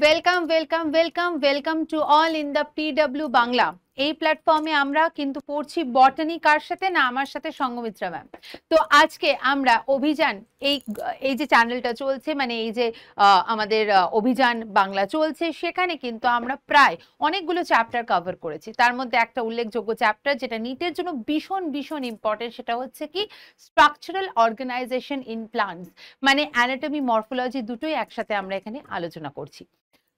Welcome, welcome, welcome, welcome to all in the PW Bangla. এই প্ল্যাটফর্মে আমরা কিন্তু পড়ছি বটানি কার সাথে না আমার সাথে সঙ্গমিত্রা ম্যাম তো আজকে আমরা অভিযান এই এই যে চ্যানেলটা চলছে মানে এই যে আমাদের অভিযান বাংলা চলছে সেখানে কিন্তু আমরা প্রায় অনেকগুলো চ্যাপ্টার কভার করেছি তার মধ্যে একটা উল্লেখযোগ্য চ্যাপ্টার যেটা নিটের জন্য ভীষণ ভীষণ ইম্পর্টেন্ট সেটা হচ্ছে কি স্ট্রাকচারাল অর্গানাইজেশন ইন প্লান্টস মানে অ্যানাটমি মরফোলজি দুটোই একসাথে আমরা এখানে আলোচনা করছি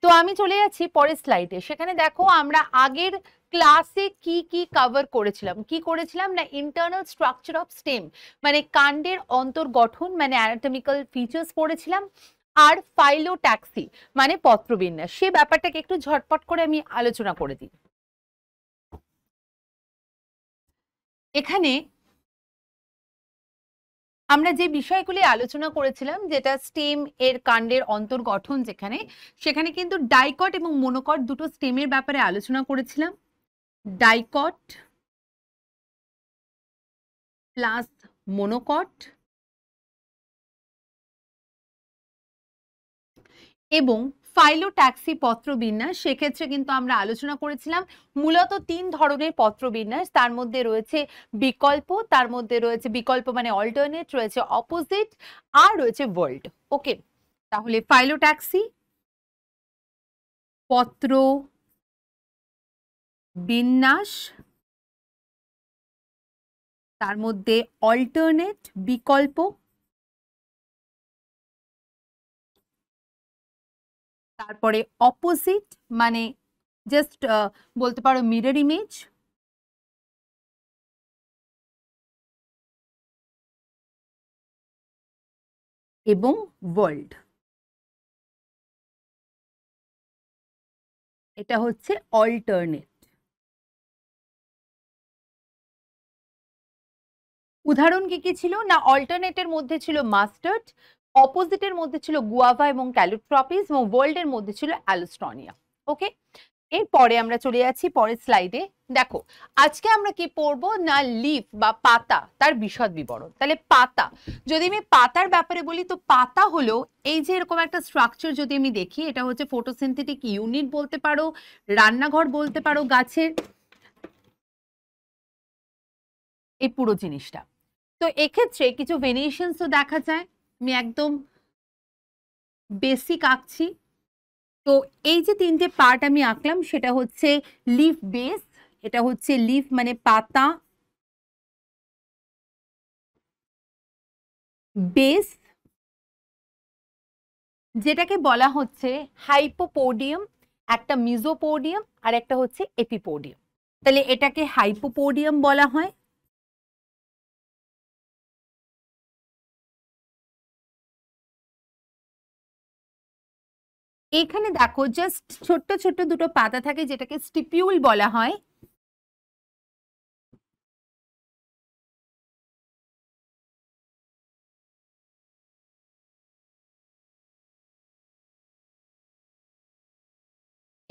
তো আমি চলে যাচ্ছি পরের স্লাইডে সেখানে দেখো আমরা আগের ক্লাসে কি কি কভার করেছিলাম কি করেছিলাম না ইন্টারনাল স্ট্রাকচার অফ স্টেম মানে কাণ্ডের অন্তর্গঠন মানে অ্যানাটমিক্যাল ফিচার্স পড়েছিলাম আর ফাইলো ট্যাক্সি মানে পত্রবিন্যাস সে ব্যাপারটাকে একটু ঝটপট করে আমি আলোচনা করে দিই এখানে আমরা যে বিষয়গুলি আলোচনা করেছিলাম যেটা স্টেম এর কাণ্ডের অন্তর্গঠন যেখানে সেখানে কিন্তু ডাইকট এবং মনোকট দুটো স্টেমের ব্যাপারে আলোচনা করেছিলাম ডাইকট প্লাস মোনোকট এবং ফাইলোট্যাক্সি পত্রবিন্যাস সেক্ষেত্রে কিন্তু আমরা আলোচনা করেছিলাম মূলত তিন ধরনের পত্রবিন্যাস তার মধ্যে রয়েছে বিকল্প তার মধ্যে রয়েছে বিকল্প মানে অল্টারনেট রয়েছে অপোজিট আর রয়েছে ওয়ার্ল্ড ওকে তাহলে ফাইলোট্যাক্সি পত্র বিন্যাস তার মধ্যে অল্টারনেট বিকল্প তারপরে অপোজিট মানে জাস্ট বলতে পারো মিরর ইমেজ এবং ওয়ার্ল্ড এটা হচ্ছে অল্টারনেট উদাহরণ কি কি ছিল না অল্টারনেটের মধ্যে ছিল মাস্টার্ড অপোজিটের মধ্যে ছিল গুয়াভা এবং ক্যালোট্রপিস এবং ওয়ার্ল্ডের মধ্যে ছিল অ্যালোস্টনিয়া ওকে এরপরে আমরা চলে যাচ্ছি পরের স্লাইডে দেখো আজকে আমরা কি পড়বো না লিফ বা পাতা তার বিশদ বিবরণ তাহলে পাতা যদি আমি পাতার ব্যাপারে বলি তো পাতা হলো এই যে এরকম একটা স্ট্রাকচার যদি আমি দেখি এটা হচ্ছে ফটোসিনথেটিক ইউনিট বলতে পারো রান্নাঘর বলতে পারো গাছের এই পুরো জিনিসটা তো এক্ষেত্রে কিছু ভেরিয়েশনসও দেখা যায় আমি একদম বেসিক আঁকছি তো এই যে তিনটে পার্ট আমি আঁকলাম সেটা হচ্ছে লিফ বেস এটা হচ্ছে লিফ মানে পাতা বেস যেটাকে বলা হচ্ছে হাইপোপোডিয়াম একটা মিজোপোডিয়াম আর একটা হচ্ছে এপিপোডিয়াম তাহলে এটাকে হাইপোপোডিয়াম বলা হয় এখানে দেখো জাস্ট ছোট্ট ছোট্ট দুটো পাতা থাকে যেটাকে স্টিপিউল বলা হয়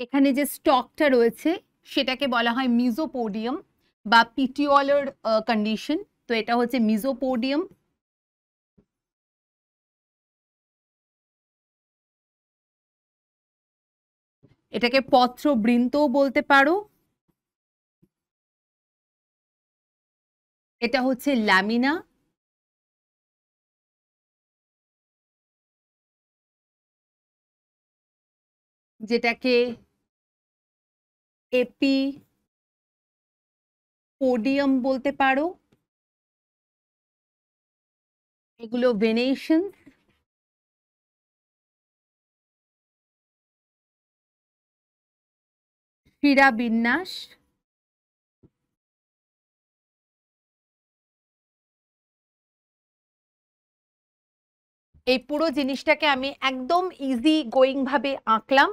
এখানে যে স্টকটা রয়েছে সেটাকে বলা হয় মিজোপোডিয়াম বা পিটিওলার কন্ডিশন তো এটা হচ্ছে মিজোপোডিয়াম এটাকে পত্র বৃন্তও বলতে পারো এটা হচ্ছে ল্যামিনা যেটাকে এপি পোডিয়াম বলতে পারো এগুলো ভেনেশনস ক্রীড়া বিন্যাস এই পুরো জিনিসটাকে আমি একদম ইজি গোয়িং ভাবে আঁকলাম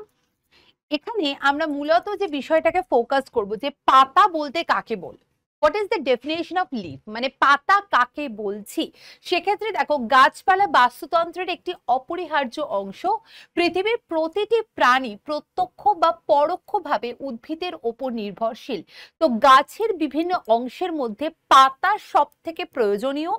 এখানে আমরা মূলত যে বিষয়টাকে ফোকাস করব যে পাতা বলতে কাকে বল what is the definition of leaf মানে পাতা কাকে বলছি সেক্ষেত্রে দেখো গাছপালা বাস্তুতন্ত্রের একটি অপরিহার্য অংশ পৃথিবীর প্রতিটি প্রাণী প্রত্যক্ষ বা পরোক্ষভাবে উদ্ভিদের ওপর নির্ভরশীল তো গাছের বিভিন্ন অংশের মধ্যে পাতা সব থেকে প্রয়োজনীয়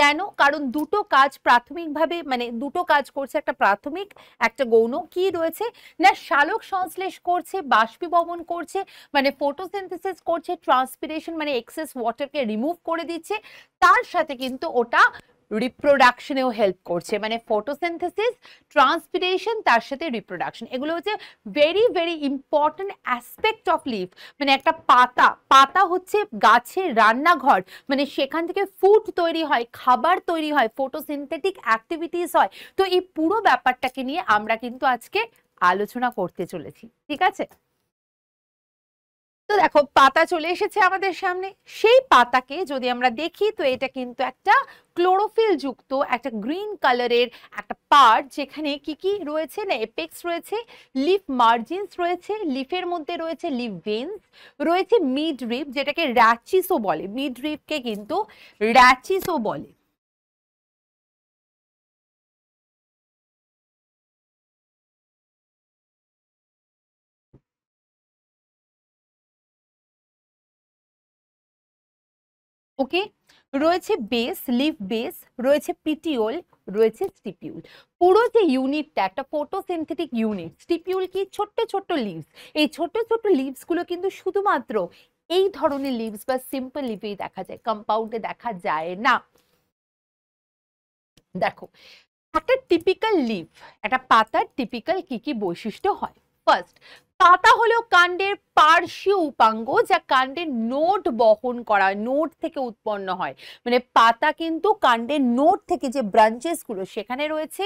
কেন কারণ দুটো কাজ প্রাথমিকভাবে মানে দুটো কাজ করছে একটা প্রাথমিক একটা গৌণ কি রয়েছে না শালক সংশ্লেষ করছে বাষ্পীভবন করছে মানে ফটোসিনথেসিস করছে ট্রান্সপিরেশন মানে এক্সেস ওয়াটারকে রিমুভ করে দিচ্ছে তার সাথে কিন্তু ওটা রিপ্রোডাকশনেও হেল্প করছে মানে ফটোসিনথেসিস ট্রান্সপিরেশন তার সাথে রিপ্রোডাকশন এগুলো হচ্ছে very very important aspect of leaf মানে একটা পাতা পাতা হচ্ছে গাছের রান্নাঘর মানে সেখান থেকে ফুড তৈরি হয় খাবার তৈরি হয় ফটোসিনথেটিক অ্যাক্টিভিটিস হয় তো এই পুরো ব্যাপারটাকে নিয়ে আমরা কিন্তু আজকে আলোচনা করতে চলেছি ঠিক আছে তো দেখো পাতা চলে এসেছে আমাদের সামনে সেই পাতাকে যদি আমরা দেখি তো এটা কিন্তু একটা ক্লোরোফিল যুক্ত একটা গ্রিন কালারের একটা পার্ট যেখানে কি কি রয়েছে না এপেক্স রয়েছে লিফ মার্জিনস রয়েছে লিফের মধ্যে রয়েছে লিফ ভেন্স রয়েছে মিড রিপ যেটাকে র্যাচিসও বলে মিড রিপকে কিন্তু র্যাচিসও বলে ওকে রয়েছে বেস লিভ বেস রয়েছে পিটিওল রয়েছে স্টিপিউল পুরো যে ইউনিটটা একটা ফটোসিনথেটিক ইউনিট স্টিপিউল কি ছোট্ট ছোট্ট লিভস এই ছোট্ট ছোট্ট লিভসগুলো কিন্তু শুধুমাত্র এই ধরনের লিভস বা সিম্পল লিভেই দেখা যায় কম্পাউন্ডে দেখা যায় না দেখো একটা টিপিক্যাল লিভ একটা পাতার টিপিক্যাল কি কি বৈশিষ্ট্য হয় ফার্স্ট পাতা হলো কাণ্ডের পার্শ্বীয় উপাঙ্গ যা কাণ্ডের নোট বহন করা নোট থেকে উৎপন্ন হয় মানে পাতা কিন্তু কাণ্ডের নোট থেকে যে ব্রাঞ্চেসগুলো সেখানে রয়েছে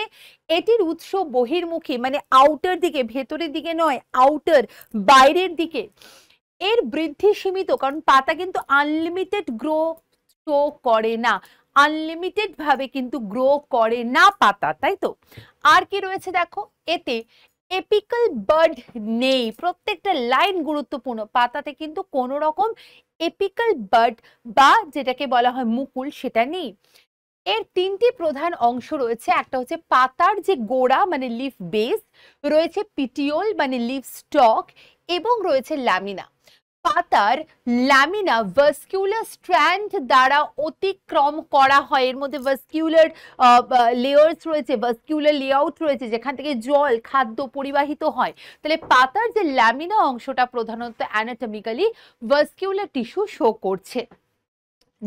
এটির উৎস বহির্মুখী মানে আউটার দিকে ভেতরের দিকে নয় আউটার বাইরের দিকে এর বৃদ্ধি সীমিত কারণ পাতা কিন্তু আনলিমিটেড গ্রো শো করে না আনলিমিটেড ভাবে কিন্তু গ্রো করে না পাতা তাই তো আর কি রয়েছে দেখো এতে এপিক্যাল বার্ড নেই প্রত্যেকটা লাইন গুরুত্বপূর্ণ পাতাতে কিন্তু কোনো রকম এপিক্যাল বার্ড বা যেটাকে বলা হয় মুকুল সেটা নেই এর তিনটি প্রধান অংশ রয়েছে একটা হচ্ছে পাতার যে গোড়া মানে লিফ বেস রয়েছে পিটিওল মানে লিফ স্টক এবং রয়েছে ল্যামিনা পাতার ল্যামিনা ভাস্কিউলার স্ট্র্যান্ড দ্বারা অতিক্রম করা হয় এর মধ্যে ভাস্কিউলার লেয়ার্স রয়েছে ভাস্কিউলার লেআউট রয়েছে যেখান থেকে জল খাদ্য পরিবাহিত হয় তাহলে পাতার যে ল্যামিনা অংশটা প্রধানত অ্যানাটমিক্যালি ভাস্কিউলার টিস্যু শো করছে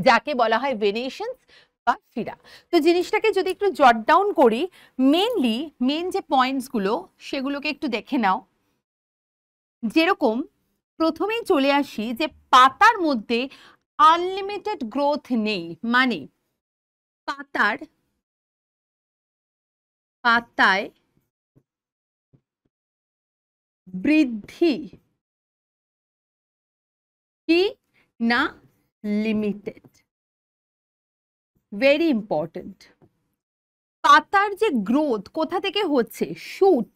যাকে বলা হয় ভেনেশনস বা ফিরা তো জিনিসটাকে যদি একটু জট ডাউন করি মেনলি মেন যে পয়েন্টসগুলো সেগুলোকে একটু দেখে নাও যেরকম প্রথমেই চলে আসি যে পাতার মধ্যে আনলিমিটেড গ্রোথ নেই মানে পাতার পাতায় বৃদ্ধি কি না লিমিটেড ভেরি ইম্পর্টেন্ট পাতার যে গ্রোথ কোথা থেকে হচ্ছে শুট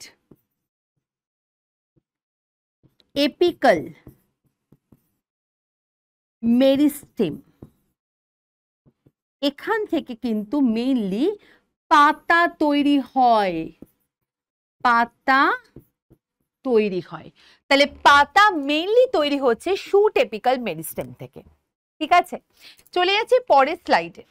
apical মেরিস্টেম এখান থেকে কিন্তু মেইনলি পাতা তৈরি হয় পাতা তৈরি হয় তাহলে পাতা মেইনলি তৈরি হচ্ছে সুটেপিক্যাল মেরিস্টেম থেকে ঠিক আছে চলে যাচ্ছি পরের স্লাইডে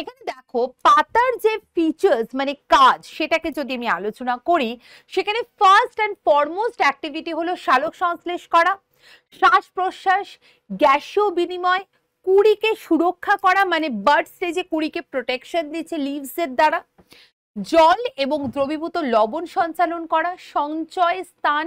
এখানে দেখো পাতার যে ফিচার্স মানে কাজ সেটাকে যদি আমি আলোচনা করি সেখানে ফার্স্ট অ্যান্ড ফরমোস্ট অ্যাক্টিভিটি হলো শালক সংশ্লেষ করা শ্বাস প্রশ্বাস গ্যাসীয় বিনিময় কুড়িকে সুরক্ষা করা মানে বার্ডসে যে কুড়িকে প্রোটেকশন দিচ্ছে লিভসের দ্বারা জল এবং দ্রবীভূত লবণ সঞ্চালন করা সঞ্চয় স্থান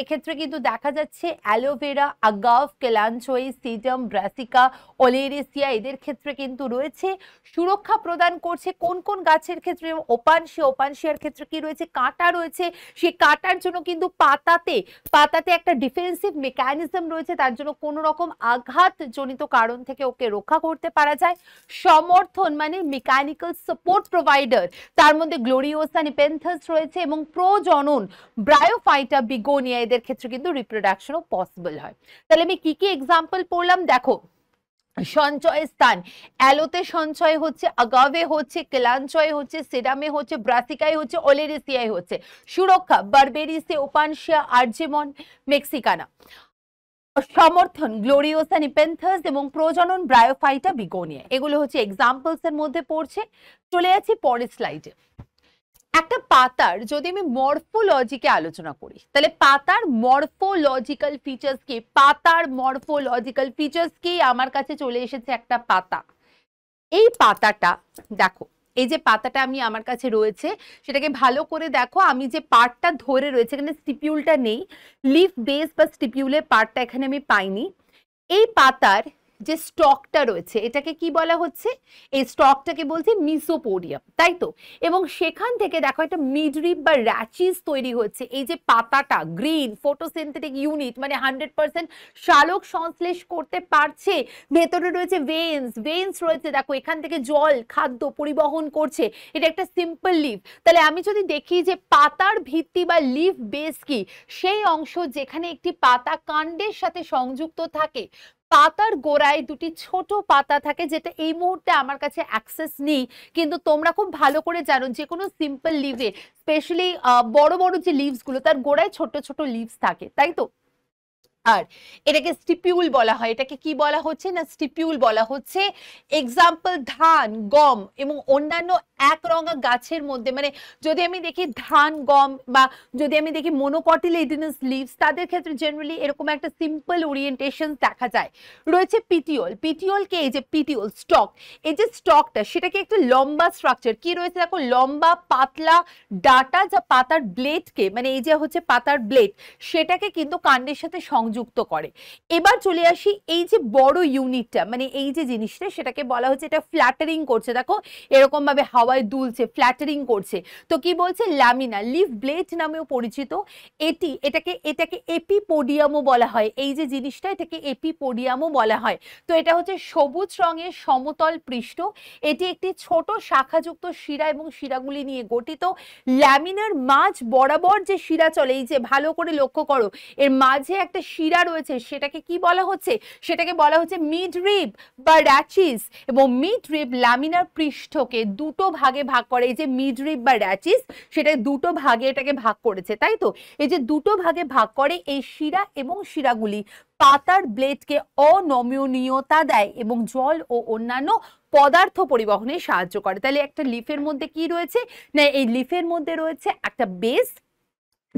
এক্ষেত্রে কিন্তু দেখা যাচ্ছে অ্যালোভেরা আগাফ কেলাঞ্চই সিটাম ব্রাসিকা ওলেরেসিয়া এদের ক্ষেত্রে কিন্তু রয়েছে সুরক্ষা প্রদান করছে কোন কোন গাছের ক্ষেত্রে ওপানশিয়া ওপানশিয়ার ক্ষেত্রে কি রয়েছে কাঁটা রয়েছে সেই কাঁটার জন্য কিন্তু পাতাতে পাতাতে একটা ডিফেন্সিভ মেকানিজম রয়েছে তার জন্য কোনো রকম আঘাতজনিত কারণ থেকে ওকে রক্ষা করতে পারা যায় সমর্থন মানে মেকানিক্যাল সাপোর্ট প্রোভাইডার তার মধ্যে গ্লোরিওসা নিপেন্থাস রয়েছে এবং প্রজনন ব্রায়োফাইটা বিগোনিয়া এদের ক্ষেত্রে কিন্তু রিপ্রোডাকশনও পসিবল হয় তাহলে আমি কি কি এক্সাম্পল পড়লাম দেখো সঞ্চয় স্থান অ্যালোতে সঞ্চয় হচ্ছে আগাভে হচ্ছে কেলাঞ্চয় হচ্ছে সেডামে হচ্ছে ব্রাসিকায় হচ্ছে ওলেরিসিয়ায় হচ্ছে সুরক্ষা বারবেরিসে ওপানশিয়া আর্জেমন মেক্সিকানা সমর্থন গ্লোরিওসা নিপেন্থাস এবং প্রজনন ব্রায়োফাইটা বিগোনিয়া এগুলো হচ্ছে এক্সাম্পলস এর মধ্যে পড়ছে চলে যাচ্ছি পরের স্লাইডে একটা পাতার যদি আমি মর্ফোলজিকে আলোচনা করি তাহলে পাতার মরফোলজিক্যাল ফিচার্স কি পাতার মরফোলজিক্যাল ফিচার্স কি আমার কাছে চলে এসেছে একটা পাতা এই পাতাটা দেখো এই যে পাতাটা আমি আমার কাছে রয়েছে সেটাকে ভালো করে দেখো আমি যে পার্টটা ধরে রয়েছে এখানে স্টিপিউলটা নেই লিফ বেস বা স্টিপিউলের পার্টটা এখানে আমি পাইনি এই পাতার যে স্টকটা রয়েছে এটাকে কি বলা হচ্ছে এই স্টকটাকে বলছে মিসোপোরিয়াম তাই তো এবং সেখান থেকে দেখো একটা মিডরিপ বা র্যাচিস তৈরি হচ্ছে এই যে পাতাটা গ্রিন ফটোসিনথেটিক ইউনিট মানে হান্ড্রেড পার্সেন্ট শালক সংশ্লেষ করতে পারছে ভেতরে রয়েছে ভেন্স ভেন্স রয়েছে দেখো এখান থেকে জল খাদ্য পরিবহন করছে এটা একটা সিম্পল লিভ তাহলে আমি যদি দেখি যে পাতার ভিত্তি বা লিভ বেস কি সেই অংশ যেখানে একটি পাতা কাণ্ডের সাথে সংযুক্ত থাকে পাতার গোড়ায় দুটি ছোট পাতা থাকে যেটা এই মুহূর্তে আমার কাছে অ্যাক্সেস নেই কিন্তু তোমরা খুব ভালো করে জানো যে কোনো সিম্পল লিভে স্পেশালি বড় বড় যে লিভসগুলো তার গোড়ায় ছোট ছোট লিভস থাকে তাই তো আর এটাকে স্টিপিউল বলা হয় এটাকে কি বলা হচ্ছে না স্টিপিউল বলা হচ্ছে এক্সাম্পল ধান গম এবং অন্যান্য এক একরঙা গাছের মধ্যে মানে যদি আমি দেখি ধান গম বা যদি আমি দেখি মোনোকটিলেডিনাস লিভস তাদের ক্ষেত্রে জেনারেলি এরকম একটা সিম্পল ওরিয়েন্টেশন দেখা যায় রয়েছে পিটিওল পিটিওলকে এই যে পিটিওল স্টক এই যে স্টকটা সেটাকে একটা লম্বা স্ট্রাকচার কি রয়েছে দেখো লম্বা পাতলা ডাটা যা পাতার ব্লেডকে মানে এই যে হচ্ছে পাতার ব্লেড সেটাকে কিন্তু কাণ্ডের সাথে সংযুক্ত করে এবার চলে আসি এই যে বড় ইউনিটটা মানে এই যে জিনিসটা সেটাকে বলা হচ্ছে এটা ফ্ল্যাটারিং করছে দেখো এরকমভাবে হাওয়া হাওয়ায় দুলছে ফ্ল্যাটারিং করছে তো কি বলছে ল্যামিনা লিভ ব্লেড নামেও পরিচিত এটি এটাকে এটাকে এপিপোডিয়ামও বলা হয় এই যে জিনিসটা এটাকে এপিপোডিয়ামও বলা হয় তো এটা হচ্ছে সবুজ রঙের সমতল পৃষ্ঠ এটি একটি ছোট শাখাযুক্ত শিরা এবং শিরাগুলি নিয়ে গঠিত ল্যামিনার মাঝ বরাবর যে শিরা চলে এই যে ভালো করে লক্ষ্য করো এর মাঝে একটা শিরা রয়েছে সেটাকে কি বলা হচ্ছে সেটাকে বলা হচ্ছে মিড রিপ বা র্যাচিস এবং মিড রিপ ল্যামিনার পৃষ্ঠকে দুটো ভাগে ভাগ করে এই যে মিডরিপ বা র্যাচিস সেটা দুটো ভাগে এটাকে ভাগ করেছে তাই তো এই যে দুটো ভাগে ভাগ করে এই শিরা এবং শিরাগুলি পাতার ব্লেডকে অনমনীয়তা দেয় এবং জল ও অন্যান্য পদার্থ পরিবহনে সাহায্য করে তাহলে একটা লিফের মধ্যে কি রয়েছে না এই লিফের মধ্যে রয়েছে একটা বেস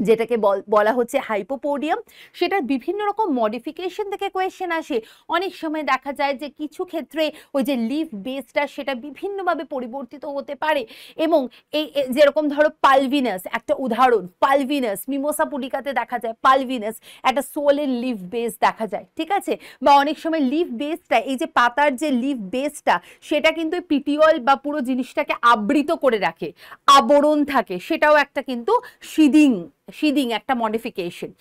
যেটাকে বলা হচ্ছে হাইপোপোডিয়াম সেটার বিভিন্ন রকম মডিফিকেশন থেকে কোয়েশ্চেন আসে অনেক সময় দেখা যায় যে কিছু ক্ষেত্রে ওই যে লিভ বেসটা সেটা বিভিন্নভাবে পরিবর্তিত হতে পারে এবং এই যেরকম ধরো পালভিনাস একটা উদাহরণ পালভিনাস মিমোসা পুডিকাতে দেখা যায় পালভিনাস একটা সোলের লিভ বেস দেখা যায় ঠিক আছে বা অনেক সময় লিভ বেসটা এই যে পাতার যে লিভ বেসটা সেটা কিন্তু পিটিওল বা পুরো জিনিসটাকে আবৃত করে রাখে আবরণ থাকে সেটাও একটা কিন্তু সিদিং সিদিং একটা মডিফিকেশন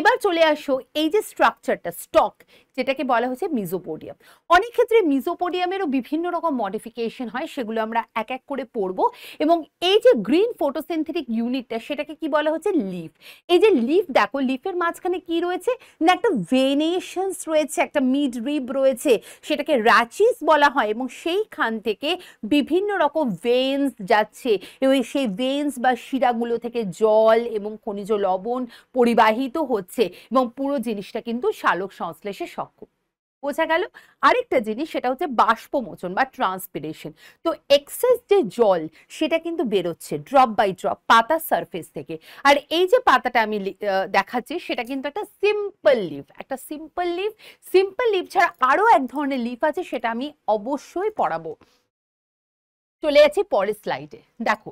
এবার চলে আসো এই যে স্ট্রাকচারটা স্টক যেটাকে বলা হচ্ছে মিজোপোডিয়াম অনেক ক্ষেত্রে মিজোপোডিয়ামেরও বিভিন্ন রকম মডিফিকেশন হয় সেগুলো আমরা এক এক করে পড়বো এবং এই যে গ্রিন ফোটোসেন্থেটিক ইউনিটটা সেটাকে কি বলা হচ্ছে লিফ এই যে লিফ দেখো লিফের মাঝখানে কি রয়েছে না একটা ভেনেশনস রয়েছে একটা মিড রিব রয়েছে সেটাকে র্যাচিস বলা হয় এবং সেইখান থেকে বিভিন্ন রকম ভেন্স যাচ্ছে এবং সেই ভেন্স বা শিরাগুলো থেকে জল এবং খনিজ লবণ পরিবাহিত হয়ে হচ্ছে এবং পুরো জিনিসটা কিন্তু সালোক সংশ্লেষে সক্ষম বোঝা গেল আরেকটা জিনিস সেটা হচ্ছে বাষ্পমোচন বা ট্রান্সপিরেশন তো এক্সেস যে জল সেটা কিন্তু বেরোচ্ছে ড্রপ বাই ড্রপ পাতা সারফেস থেকে আর এই যে পাতাটা আমি দেখাচ্ছি সেটা কিন্তু একটা সিম্পল লিভ একটা সিম্পল লিভ সিম্পল লিভ ছাড়া আরও এক ধরনের লিভ আছে সেটা আমি অবশ্যই পড়াবো চলে আছি পরের স্লাইডে দেখো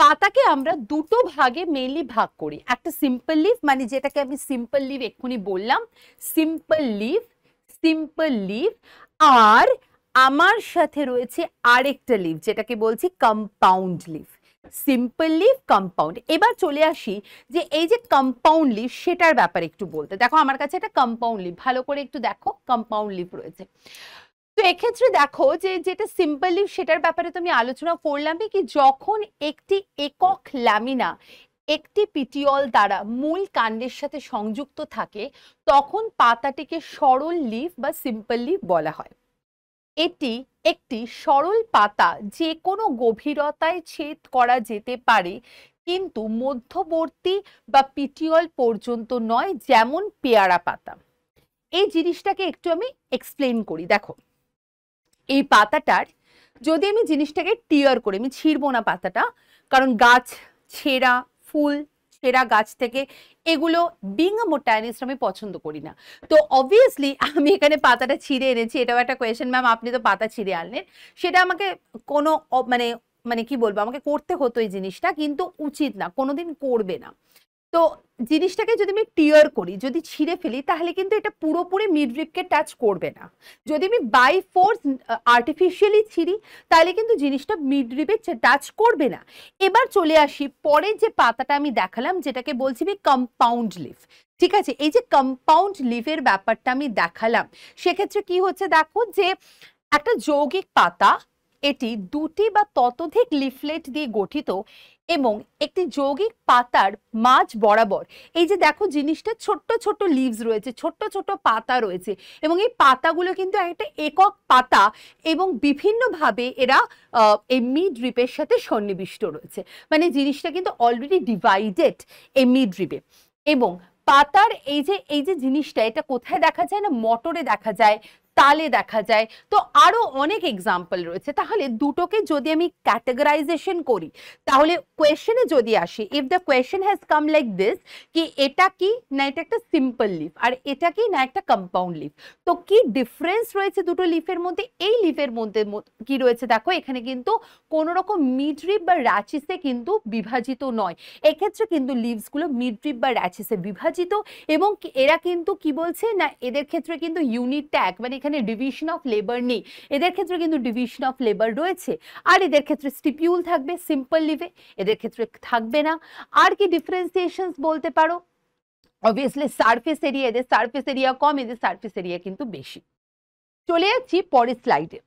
পাতাকে আমরা দুটো ভাগে মেইনলি ভাগ করি একটা সিম্পল লিভ মানে যেটাকে আমি সিম্পল লিভ এক্ষুনি বললাম সিম্পল লিভ সিম্পল লিভ আর আমার সাথে রয়েছে আরেকটা লিভ যেটাকে বলছি compound leaf simple leaf compound এবার চলে আসি যে এই যে কম্পাউন্ড লিভ সেটার ব্যাপারে একটু বলতে দেখো আমার কাছে একটা কম্পাউন্ড লিভ ভালো করে একটু দেখো কম্পাউন্ড লিভ রয়েছে তো এক্ষেত্রে দেখো যে যেটা সিম্পলি সেটার ব্যাপারে তুমি আলোচনা করলামই কি যখন একটি একক ল্যামিনা একটি পিটিয়ল দ্বারা মূল কাণ্ডের সাথে সংযুক্ত থাকে তখন পাতাটিকে সরল লিফ বা সিম্পল লিফ বলা হয় এটি একটি সরল পাতা যে কোনো গভীরতায় ছেদ করা যেতে পারে কিন্তু মধ্যবর্তী বা পিটিয়ল পর্যন্ত নয় যেমন পেয়ারা পাতা এই জিনিসটাকে একটু আমি এক্সপ্লেন করি দেখো এই পাতাটার যদি আমি জিনিসটাকে টিয়ার করি আমি ছিঁড়ব না পাতাটা কারণ গাছ ছেঁড়া ফুল ছেঁড়া গাছ থেকে এগুলো বিং আ মোটায়নিস্ট আমি পছন্দ করি না তো অবভিয়াসলি আমি এখানে পাতাটা ছিঁড়ে এনেছি এটাও একটা কোয়েশন ম্যাম আপনি তো পাতা ছিঁড়ে আনলেন সেটা আমাকে কোনো মানে মানে কি বলবো আমাকে করতে হতো এই জিনিসটা কিন্তু উচিত না কোনোদিন করবে না তো জিনিসটাকে যদি আমি টিয়ার করি যদি ছিঁড়ে ফেলি তাহলে কিন্তু এটা পুরোপুরি মিডরিপকে টাচ করবে না যদি আমি বাই ফোর্স আর্টিফিশিয়ালি ছিঁড়ি তাহলে কিন্তু জিনিসটা মিডরিপে টাচ করবে না এবার চলে আসি পরের যে পাতাটা আমি দেখালাম যেটাকে বলছি আমি কম্পাউন্ড লিফ ঠিক আছে এই যে কম্পাউন্ড লিফের ব্যাপারটা আমি দেখালাম সেক্ষেত্রে কি হচ্ছে দেখো যে একটা যৌগিক পাতা এটি দুটি বা ততোধিক লিফলেট দিয়ে গঠিত এবং একটি যৌগিক পাতার মাঝ বরাবর এই যে দেখো জিনিসটা ছোট্ট ছোট্ট লিভস রয়েছে ছোট্ট ছোট্ট পাতা রয়েছে এবং এই পাতাগুলো কিন্তু একটা একক পাতা এবং বিভিন্নভাবে এরা এই মিড রিপের সাথে সন্নিবিষ্ট রয়েছে মানে জিনিসটা কিন্তু অলরেডি ডিভাইডেড এই মিড রিপে এবং পাতার এই যে এই যে জিনিসটা এটা কোথায় দেখা যায় না মটরে দেখা যায় তালে দেখা যায় তো আরও অনেক এক্সাম্পল রয়েছে তাহলে দুটোকে যদি আমি ক্যাটাগরাইজেশন করি তাহলে কোয়েশনে যদি আসি if the question has come like this কি এটা কি না এটা একটা সিম্পল লিফ আর এটা কি না একটা কম্পাউন্ড লিফ তো কি ডিফারেন্স রয়েছে দুটো লিফের মধ্যে এই লিফের মধ্যে কি রয়েছে দেখো এখানে কিন্তু কোনোরকম রকম মিডরিপ বা র্যাচিসে কিন্তু বিভাজিত নয় এক্ষেত্রে কিন্তু লিভসগুলো মিড্রিপ বা র্যাচিসে বিভাজিত এবং এরা কিন্তু কি বলছে না এদের ক্ষেত্রে কিন্তু ইউনিট ট্যাগ মানে এখানে ডিভিশন অফ লেবার নেই এদের ক্ষেত্রে কিন্তু ডিভিশন অফ লেবার রয়েছে আর এদের ক্ষেত্রে স্টিপিউল থাকবে সিম্পল লিভে এদের ক্ষেত্রে থাকবে না আর কি ডিফারেন্সিয়েশন বলতে পারো অবভিয়াসলি সার্ফেস এরিয়া এদের সার্ফেস এরিয়া কম এদের সার্ফেস এরিয়া কিন্তু বেশি চলে যাচ্ছি পরের স্লাইডে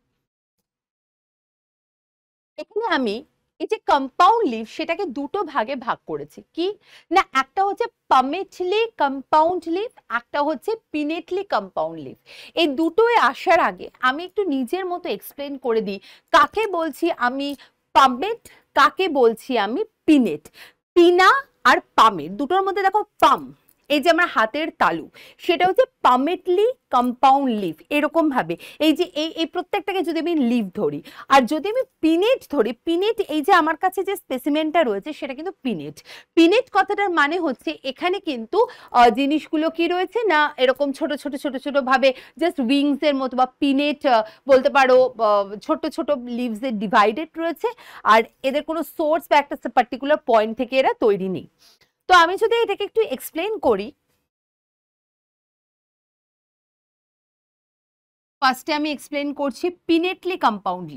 এখানে আমি এই যে কম্পাউন্ড লিভ সেটাকে দুটো ভাগে ভাগ করেছি কি না একটা হচ্ছে পামেটলি কম্পাউন্ড লিভ একটা হচ্ছে পিনেটলি কম্পাউন্ড লিভ এই দুটোই আসার আগে আমি একটু নিজের মতো এক্সপ্লেন করে দিই কাকে বলছি আমি পামেট কাকে বলছি আমি পিনেট পিনা আর পামেট দুটোর মধ্যে দেখো পাম এই যে আমার হাতের তালু সেটা হচ্ছে পামেটলি কম্পাউন্ড লিভ এরকমভাবে এই যে এই এই প্রত্যেকটাকে যদি আমি লিভ ধরি আর যদি আমি পিনেট ধরি পিনেট এই যে আমার কাছে যে স্পেসিমেনটা রয়েছে সেটা কিন্তু পিনেট পিনেট কথাটার মানে হচ্ছে এখানে কিন্তু জিনিসগুলো কি রয়েছে না এরকম ছোট ছোট ছোট ছোটোভাবে জাস্ট উইংসের মতো বা পিনেট বলতে পারো ছোট ছোট লিভসের ডিভাইডেড রয়েছে আর এদের কোনো সোর্স বা একটা পার্টিকুলার পয়েন্ট থেকে এরা তৈরি নেই তো আমি যদি এটাকে একটু এক্সপ্লেন করি ফার্স্টে আমি এক্সপ্লেন করছি পিনেটলি কম্পাউন্ড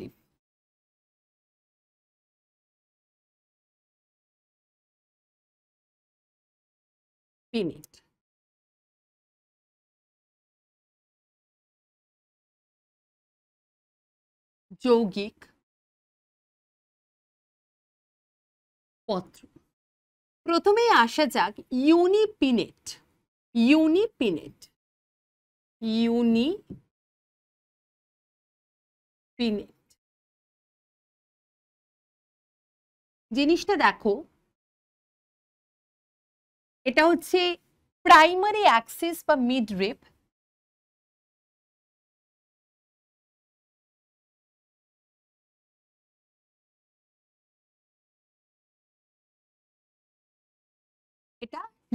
পিনেট যৌগিক পত্র প্রথমেই আসা যাক ইউনিপিনেট ইউনিপিনেট ইউনি পিনেট জিনিসটা দেখো এটা হচ্ছে প্রাইমারি অ্যাক্সিস বা মিড রেপ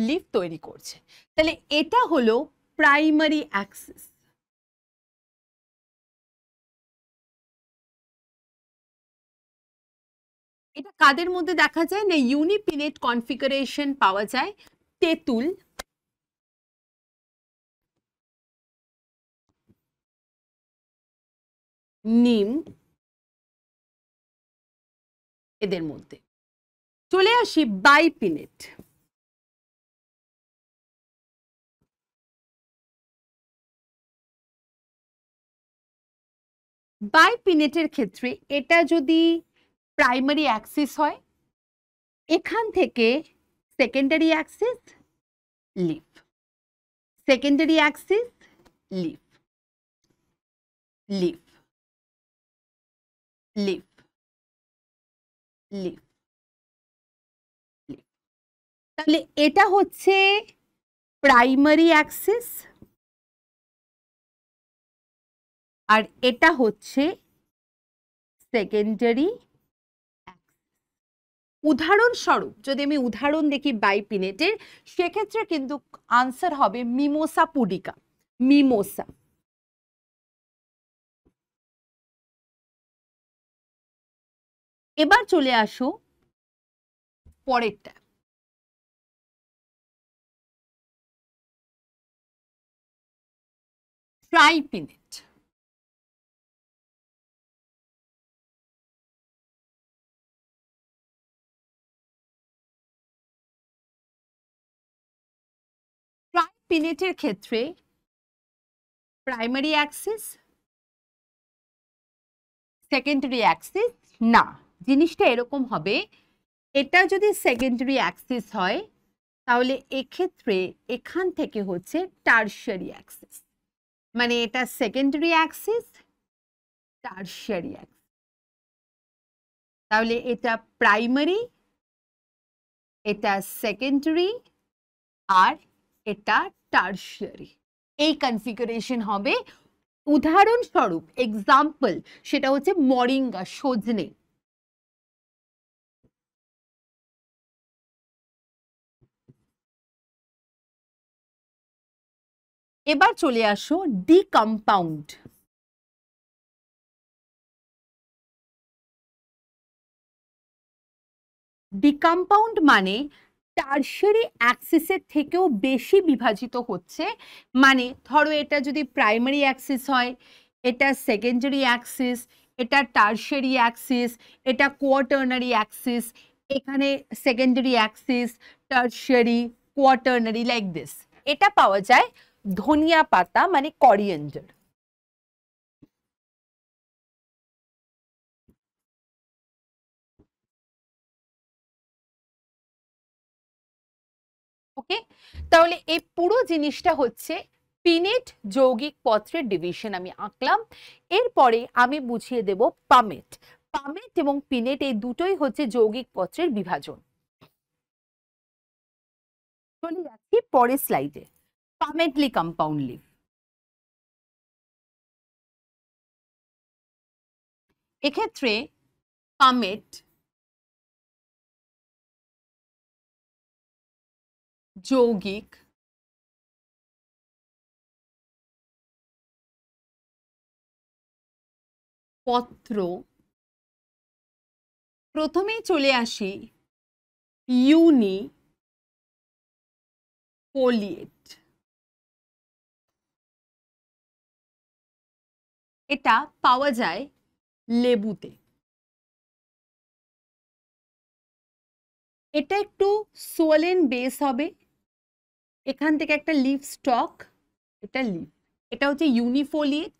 লিফ তৈরি করছে তাহলে এটা হলো প্রাইমারি অ্যাক্সিস এটা কাদের মধ্যে দেখা যায় না ইউনিপিনেট কনফিগারেশন পাওয়া যায় তেতুল নিম এদের মধ্যে চলে আসি বাইপিনেট বাইপিনেটের ক্ষেত্রে এটা যদি প্রাইমারি অ্যাক্সিস হয় এখান থেকে secondary axis leaf secondary axis leaf leaf leaf leaf তাহলে এটা হচ্ছে প্রাইমারি অ্যাক্সিস আর এটা হচ্ছে সেকেন্ডারি উদাহরণস্বরূপ যদি আমি উদাহরণ দেখি বাইপিনেটের সেক্ষেত্রে কিন্তু আনসার হবে মিমোসা পুডিকা মিমোসা এবার চলে আসো পরেরটা ট্রাইপিনেট পিনেটের ক্ষেত্রে প্রাইমারি অ্যাক্সিস সেকেন্ডারি অ্যাক্সিস না জিনিসটা এরকম হবে এটা যদি সেকেন্ডারি অ্যাক্সিস হয় তাহলে এক্ষেত্রে এখান থেকে হচ্ছে টার্সারি অ্যাক্সিস মানে এটা সেকেন্ডারি অ্যাক্সিস টার্সারি অ্যাক্সিস তাহলে এটা প্রাইমারি এটা সেকেন্ডারি আর এটা টার্সিয়ারি এই কনফিগারেশন হবে উদাহরণস্বরূপ এক্সাম্পল সেটা হচ্ছে মরিঙ্গা সজনে এবার চলে আসো ডি কম্পাউন্ড ডিকম্পাউন্ড মানে টার্সারি অ্যাক্সিসের থেকেও বেশি বিভাজিত হচ্ছে মানে ধরো এটা যদি প্রাইমারি অ্যাক্সিস হয় এটা সেকেন্ডারি অ্যাক্সিস এটা টার্সারি অ্যাক্সিস এটা কোয়াটার্নারি অ্যাক্সিস এখানে secondary axis tertiary quaternary like this এটা পাওয়া যায় ধনিয়া পাতা মানে করিয়েন্ডার ওকে তাহলে এই পুরো জিনিসটা হচ্ছে পিনেট যৌগিক পত্রের ডিভিশন আমি আঁকলাম এরপরে আমি বুঝিয়ে দেব পামেট পামেট এবং পিনেট এই দুটোই হচ্ছে যৌগিক পত্রের বিভাজন চলে যাচ্ছি পরের স্লাইডে পামেটলি কম্পাউন্ডলি এক্ষেত্রে পামেট যৌগিক পত্র প্রথমেই চলে আসি ইউনি পোলিয়েট এটা পাওয়া যায় লেবুতে এটা একটু সোলেন বেস হবে এখান থেকে একটা লিভ স্টক এটা লিভ এটা হচ্ছে ইউনিফোলিয়েট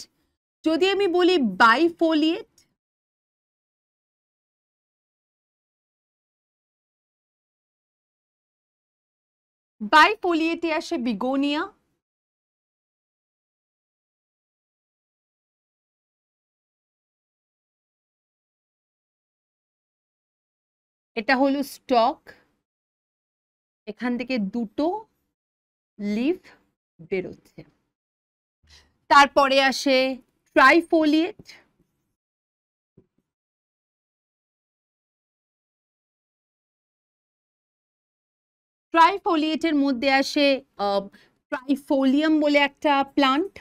যদি আমি বলি বাইফোলিয়েট বাইফোলিয়েটে আসে বিগোনিয়া এটা হলো স্টক এখান থেকে দুটো লিভ বেরোচ্ছে তারপরে আসে ট্রাইফোলিয়েট ট্রাইফোলিয়েটের মধ্যে আসে ট্রাইফোলিয়াম বলে একটা প্লান্ট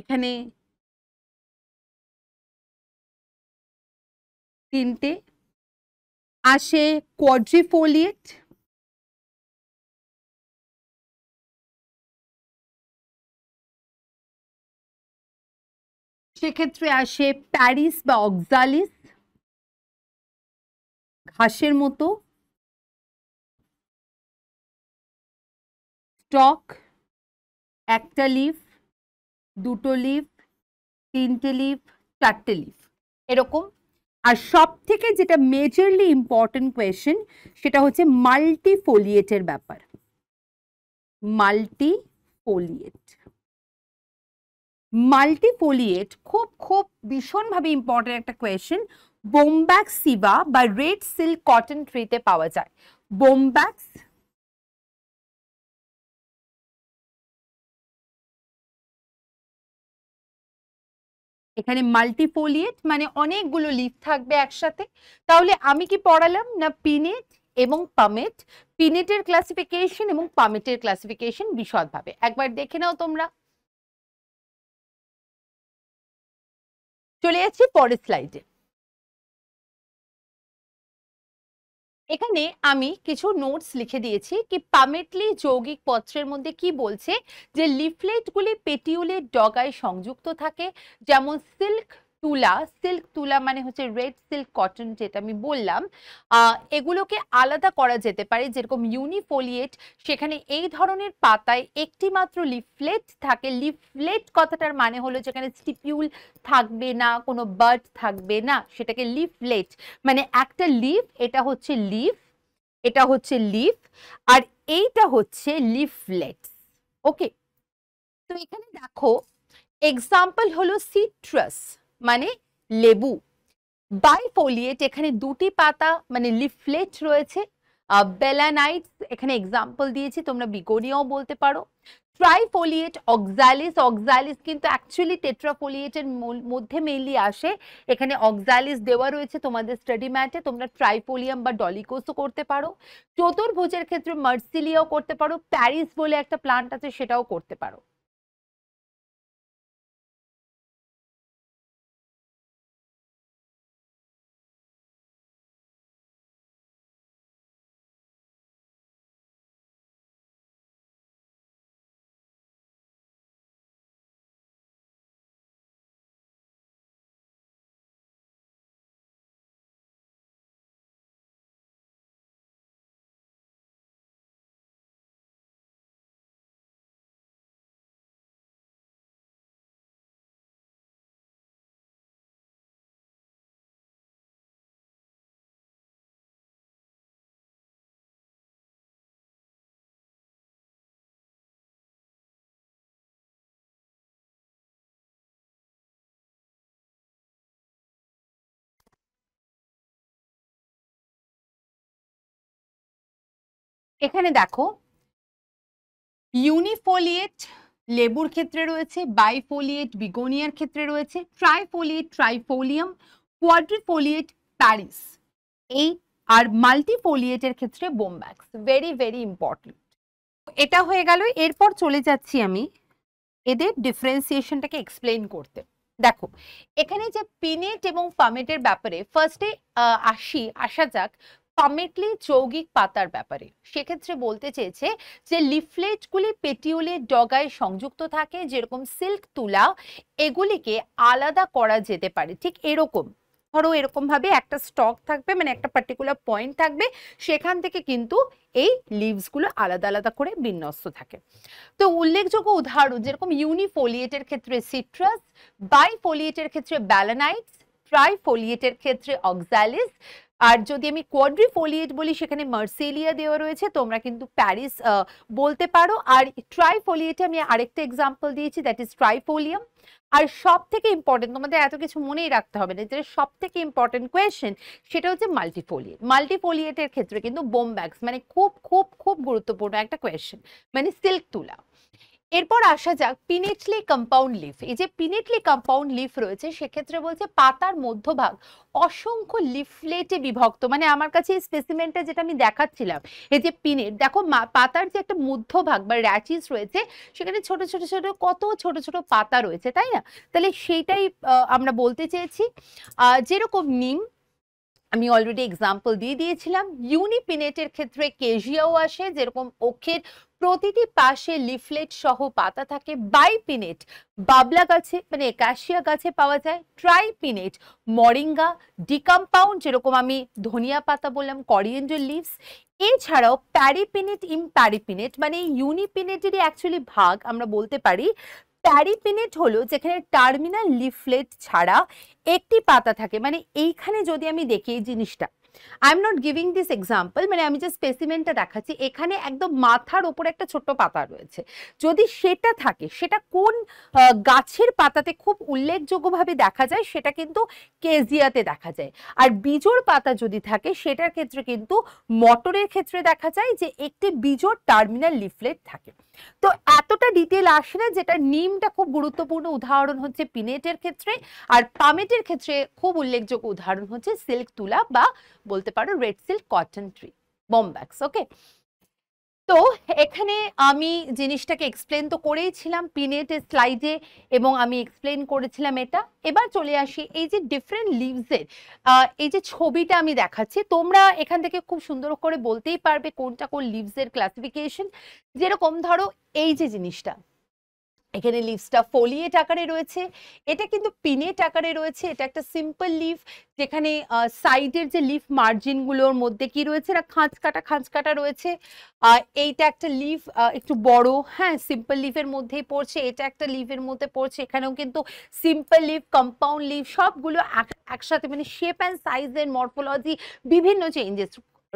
এখানে তিনটে আসে কোয়াড্রিফোলিয়েট সেক্ষেত্রে আসে প্যারিস বা অক্সালিস ঘাসের মতো স্টক একটা লিফ দুটো লিফ তিনটে লিফ চারটে লিফ এরকম আর সব থেকে যেটা মেজরলি ইম্পর্টেন্ট কোয়েশন সেটা হচ্ছে মাল্টিফোলিয়েটের ব্যাপার মাল্টিফোলিয়েট মাল্টিফোলিয়েট খুব খুব ভীষণভাবে ইম্পর্টেন্ট একটা কোয়েশন বোম্ব্যাক্স সিবা বা রেড সিল্ক কটন ট্রিতে পাওয়া যায় বোম্ব্যাক্স এখানে মাল্টিফোলিয়েট মানে অনেকগুলো লিফ থাকবে একসাথে তাহলে আমি কি পড়ালাম না পিনেট এবং পামেট পিনেটের ক্লাসিফিকেশন এবং পামেটের ক্লাসিফিকেশন বিশদভাবে একবার দেখে নাও তোমরা চলে যাচ্ছি পরের স্লাইডে এখানে আমি কিছু নোটস লিখে দিয়েছি কি পামেটলি যৌগিক পত্রের মধ্যে কি বলছে যে লিফলেটগুলি পেটিউলের ডগায় সংযুক্ত থাকে যেমন সিল্ক তুলা সিল্ক তুলা মানে হচ্ছে রেড সিল্ক কটন যেটা আমি বললাম এগুলোকে আলাদা করা যেতে পারে যেরকম ইউনিফোলিয়েট সেখানে এই ধরনের পাতায় একটি মাত্র লিফলেট থাকে লিফলেট কথাটার মানে হলো যেখানে স্টিপিউল থাকবে না কোনো বার্ড থাকবে না সেটাকে লিফলেট মানে একটা লিফ এটা হচ্ছে লিফ এটা হচ্ছে লিফ আর এইটা হচ্ছে লিফলেট ওকে তো এখানে দেখো এক্সাম্পল হলো সিট্রাস মানে লেবু বাইফোলিয়েট এখানে দুটি পাতা মানে লিফলেট রয়েছে বেলানাইটস এখানে এক্সাম্পল দিয়েছি তোমরা বিগোনিয়াও বলতে পারো ট্রাইফোলিয়েট অক্সালিস অক্সালিস কিন্তু অ্যাকচুয়ালি টেট্রাফোলিয়েটের মধ্যে মেইনলি আসে এখানে অক্সালিস দেওয়া রয়েছে তোমাদের স্টাডি ম্যাটে তোমরা ট্রাইফোলিয়াম বা ডলিকোসও করতে পারো চতুর্ভুজের ক্ষেত্রে মার্সিলিয়াও করতে পারো প্যারিস বলে একটা প্লান্ট আছে সেটাও করতে পারো এখানে দেখো ইউনিফোলিয়েট লেবুর ক্ষেত্রে রয়েছে বাইফোলিয়েট বিগোনিয়ার ক্ষেত্রে রয়েছে ট্রাইফোলিয়েট ট্রাইফোলিয়াম কোয়াড্রিফোলিয়েট প্যারিস এই আর মাল্টিফোলিয়েটের ক্ষেত্রে বোমব্যাক্স ভেরি ভেরি ইম্পর্টেন্ট এটা হয়ে গেল এরপর চলে যাচ্ছি আমি এদের ডিফারেন্সিয়েশনটাকে এক্সপ্লেন করতে দেখো এখানে যে পিনেট এবং ফামেটের ব্যাপারে ফার্স্টে আসি আসা যাক কমেটলি যৌগিক পাতার ব্যাপারে সেক্ষেত্রে বলতে চেয়েছে যে লিফলেটগুলি পেটিওলের ডগায় সংযুক্ত থাকে যেরকম সিল্ক তুলা এগুলিকে আলাদা করা যেতে পারে ঠিক এরকম ধরো এরকমভাবে একটা স্টক থাকবে মানে একটা পার্টিকুলার পয়েন্ট থাকবে সেখান থেকে কিন্তু এই লিভসগুলো আলাদা আলাদা করে বিন্যস্ত থাকে তো উল্লেখযোগ্য উদাহরণ যেরকম ইউনিফোলিয়েটের ক্ষেত্রে সিট্রাস বাইফোলিয়েটের ক্ষেত্রে ব্যালানাইটস ট্রাইফোলিয়েটের ক্ষেত্রে অক্সালিস আর যদি আমি কোয়াড্রিফোলিয়েট বলি সেখানে মার্সেলিয়া দেওয়া রয়েছে তোমরা কিন্তু প্যারিস বলতে পারো আর ট্রাইফোলিয়েটে আমি আরেকটা এক্সাম্পল দিয়েছি দ্যাট ইজ ট্রাইফোলিয়াম আর সব থেকে ইম্পর্টেন্ট তোমাদের এত কিছু মনেই রাখতে হবে না যেটা সব থেকে ইম্পর্টেন্ট কোয়েশ্চেন সেটা হচ্ছে মাল্টিফোলিয়েট মাল্টিফোলিয়েটের ক্ষেত্রে কিন্তু বোমব্যাক্স মানে খুব খুব খুব গুরুত্বপূর্ণ একটা কোয়েশ্চেন মানে সিল্ক তুলা এরপর আসা যাক পিনেটলি কম্পাউন্ড লিফ এই যে পিনেটলি কম্পাউন্ড লিফ রয়েছে সেক্ষেত্রে বলছে পাতার মধ্যভাগ অসংখ্য লিফলেটে বিভক্ত মানে আমার কাছে এই স্পেসিমেন্টটা যেটা আমি দেখাচ্ছিলাম এই যে পিনেট দেখো পাতার যে একটা মধ্যভাগ বা র্যাচিস রয়েছে সেখানে ছোট ছোট ছোট কত ছোট ছোট পাতা রয়েছে তাই না তাহলে সেইটাই আমরা বলতে চেয়েছি যেরকম নিম আমি অলরেডি এক্সাম্পল দিয়ে দিয়েছিলাম ইউনিপিনেটের ক্ষেত্রে কেজিয়াও আসে যেরকম ওখের প্রতিটি পাশে লিফলেট সহ পাতা থাকে বাইপিনেট বাবলা গাছে মানে একাশিয়া গাছে পাওয়া যায় ট্রাইপিনেট মরিঙ্গা ডিকম্পাউন্ড যেরকম আমি ধনিয়া পাতা বললাম করিয়েন্ডার লিভস এছাড়াও প্যারিপিনেট প্যারিপিনেট মানে ইউনিপিনেটেরই অ্যাকচুয়ালি ভাগ আমরা বলতে পারি প্যারিপিনেট হলো যেখানে টার্মিনাল লিফলেট ছাড়া একটি পাতা থাকে মানে এইখানে যদি আমি দেখি এই জিনিসটা I am not giving this example মানে আমি যে স্পেসিমেনটা দেখাচ্ছি এখানে একদম মাথার ওপরে একটা ছোট্ট পাতা রয়েছে যদি সেটা থাকে সেটা কোন গাছের পাতাতে খুব উল্লেখযোগ্যভাবে দেখা যায় সেটা কিন্তু কেজিয়াতে দেখা যায় আর বিজোর পাতা যদি থাকে সেটার ক্ষেত্রে কিন্তু মটরের ক্ষেত্রে দেখা যায় যে একটি বিজোর টার্মিনাল লিফলেট থাকে তো এতটা ডিটেল আসে না যেটা নিমটা খুব গুরুত্বপূর্ণ উদাহরণ হচ্ছে পিনেটের ক্ষেত্রে আর পামেটের ক্ষেত্রে খুব উল্লেখযোগ্য উদাহরণ হচ্ছে সিল্ক তুলা বা বলতে পারো red silk cotton tree bombax okay তো এখানে আমি জিনিসটাকে এক্সপ্লেন তো করেইছিলাম পিনেটের স্লাইডে এবং আমি এক্সপ্লেন করেছিলাম এটা এবার চলে আসি এই যে ডিফারেন্ট লিভসের এই যে ছবিটা আমি দেখাচ্ছি তোমরা এখান থেকে খুব সুন্দর করে বলতেই পারবে কোনটা কোন লিভসের ক্লাসিফিকেশন যেরকম ধরো এই যে জিনিসটা এখানে লিভসটা ফোলিয়েট আকারে রয়েছে এটা কিন্তু পিনেট আকারে রয়েছে এটা একটা সিম্পল লিভ যেখানে সাইডের যে লিভ মার্জিনগুলোর মধ্যে কি রয়েছে এটা খাঁচ কাটা খাঁচ কাটা রয়েছে আর এইটা একটা লিভ একটু বড় হ্যাঁ সিম্পল লিভের মধ্যেই পড়ছে এটা একটা লিভের মধ্যে পড়ছে এখানেও কিন্তু সিম্পল লিভ কম্পাউন্ড লিভ সবগুলো একসাথে মানে শেপ অ্যান্ড এন্ড মরফোলজি বিভিন্ন চেঞ্জেস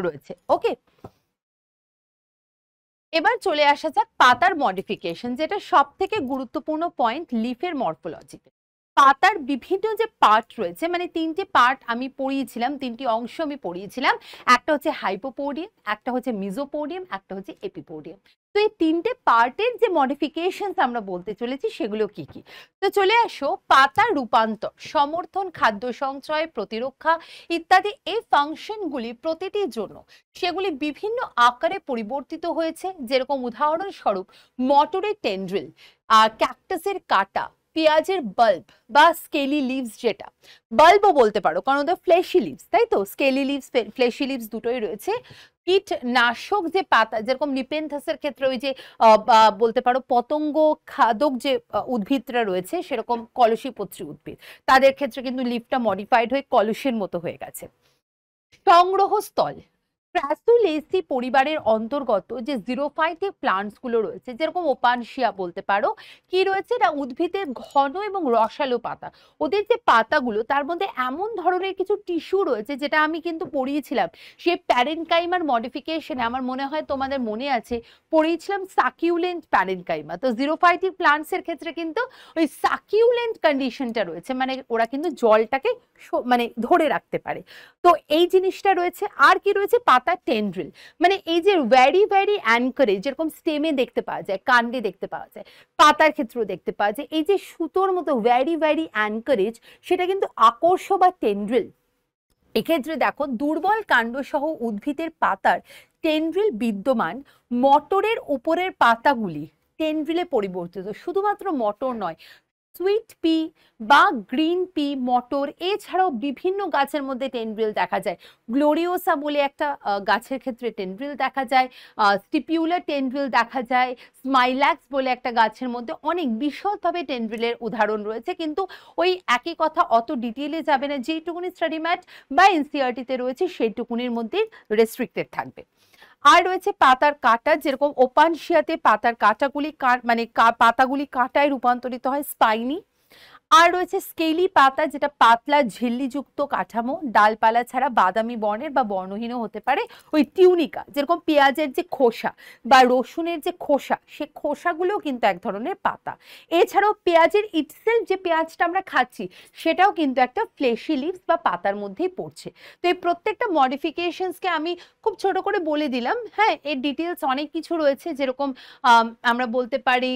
রয়েছে ওকে এবার চলে আসা যাক পাতার মডিফিকেশন যেটা সব থেকে গুরুত্বপূর্ণ পয়েন্ট লিফের মরফোলজিতে পাতার বিভিন্ন যে পার্ট রয়েছে মানে তিনটি পার্ট আমি পড়িয়েছিলাম তিনটি অংশ আমি পড়িয়েছিলাম একটা হচ্ছে হাইপোপোডিয়াম একটা হচ্ছে মিজোপোডিয়াম একটা হচ্ছে এপিপোডিয়াম তো এই তিনটে পার্টের যে মডিফিকেশন আমরা বলতে চলেছি সেগুলো কি কি তো চলে আসো পাতা রূপান্তর সমর্থন খাদ্য সঞ্চয় প্রতিরক্ষা ইত্যাদি এই ফাংশনগুলি প্রতিটির জন্য সেগুলি বিভিন্ন আকারে পরিবর্তিত হয়েছে যেরকম উদাহরণস্বরূপ মটরের টেন্ড্রিল ক্যাকটাসের কাটা পেঁয়াজের বাল্ব বা স্কেলি লিভস যেটা বাল্বও বলতে পারো কারণ ওদের ফ্লেশি লিভস তাই তো স্কেলি লিভস ফ্লেশি লিভস দুটোই রয়েছে কীটনাশক যে পাতা যেরকম নিপেন্থাসের ক্ষেত্রে ওই যে বলতে পারো পতঙ্গ খাদক যে উদ্ভিদরা রয়েছে সেরকম কলসীপত্রী উদ্ভিদ তাদের ক্ষেত্রে কিন্তু লিভটা মডিফাইড হয়ে কলসের মতো হয়ে গেছে সংগ্রহস্থল ক্রাসুলেসি পরিবারের অন্তর্গত যে জিরোফাইটিক প্লান্টসগুলো রয়েছে যেরকম ওপানশিয়া বলতে পারো কি রয়েছে না উদ্ভিদের ঘন এবং রসালো পাতা ওদের যে পাতাগুলো তার মধ্যে এমন ধরনের কিছু টিস্যু রয়েছে যেটা আমি কিন্তু পড়িয়েছিলাম সে প্যারেনকাইমার মডিফিকেশনে আমার মনে হয় তোমাদের মনে আছে পড়িয়েছিলাম সাকিউলেন্ট প্যারেনকাইমা তো জিরোফাইটিক প্লান্টসের ক্ষেত্রে কিন্তু ওই সাকিউলেন্ট কন্ডিশনটা রয়েছে মানে ওরা কিন্তু জলটাকে মানে ধরে রাখতে পারে তো এই জিনিসটা রয়েছে আর কি রয়েছে পাতা টেন্ড্রিল মানে এই যে ভ্যারি ভ্যারি অ্যাঙ্কারে যেরকম স্টেমে দেখতে পাওয়া যায় কাণ্ডে দেখতে পাওয়া যায় পাতার ক্ষেত্রেও দেখতে পাওয়া যায় এই যে সুতোর মতো ভ্যারি ভ্যারি অ্যাঙ্কারেজ সেটা কিন্তু আকর্ষ বা টেন্ড্রিল এক্ষেত্রে দেখো দুর্বল কাণ্ড সহ উদ্ভিদের পাতার টেন্ড্রিল বিদ্যমান মটরের উপরের পাতাগুলি টেন্ড্রিলে পরিবর্তিত শুধুমাত্র মটর নয় সুইট পি বা গ্রিন পি মটর এছাড়াও বিভিন্ন গাছের মধ্যে টেনড্রিল দেখা যায় গ্লোরিওসা বলে একটা গাছের ক্ষেত্রে টেনড্রিল দেখা যায় স্টিপিউলার টেনড্রিল দেখা যায় স্মাইল্যাক্স বলে একটা গাছের মধ্যে অনেক বিশদভাবে টেনড্রিলের উদাহরণ রয়েছে কিন্তু ওই একই কথা অত ডিটেলে যাবে না যেইটুকুনি স্টাডি ম্যাট বা এনসিআরটিতে e রয়েছে সেইটুকুনির মধ্যে রেস্ট্রিক্টেড থাকবে আর রয়েছে পাতার কাটা যেরকম ওপানশিয়াতে পাতার কাটাগুলি মানে পাতাগুলি কাটায় রূপান্তরিত হয় স্পাইনি আর রয়েছে স্কেলি পাতা যেটা পাতলা ঝিল্লিযুক্ত কাঠামো ডালপালা ছাড়া বাদামি বর্ণের বা বর্ণহীনও হতে পারে ওই টিউনিকা যেরকম পেঁয়াজের যে খোসা বা রসুনের যে খোসা সে খোসাগুলোও কিন্তু এক ধরনের পাতা এছাড়াও পেঁয়াজের ইটসেল যে পেঁয়াজটা আমরা খাচ্ছি সেটাও কিন্তু একটা ফ্লেশি লিভস বা পাতার মধ্যেই পড়ছে তো এই প্রত্যেকটা মডিফিকেশনসকে আমি খুব ছোট করে বলে দিলাম হ্যাঁ এর ডিটেলস অনেক কিছু রয়েছে যেরকম আমরা বলতে পারি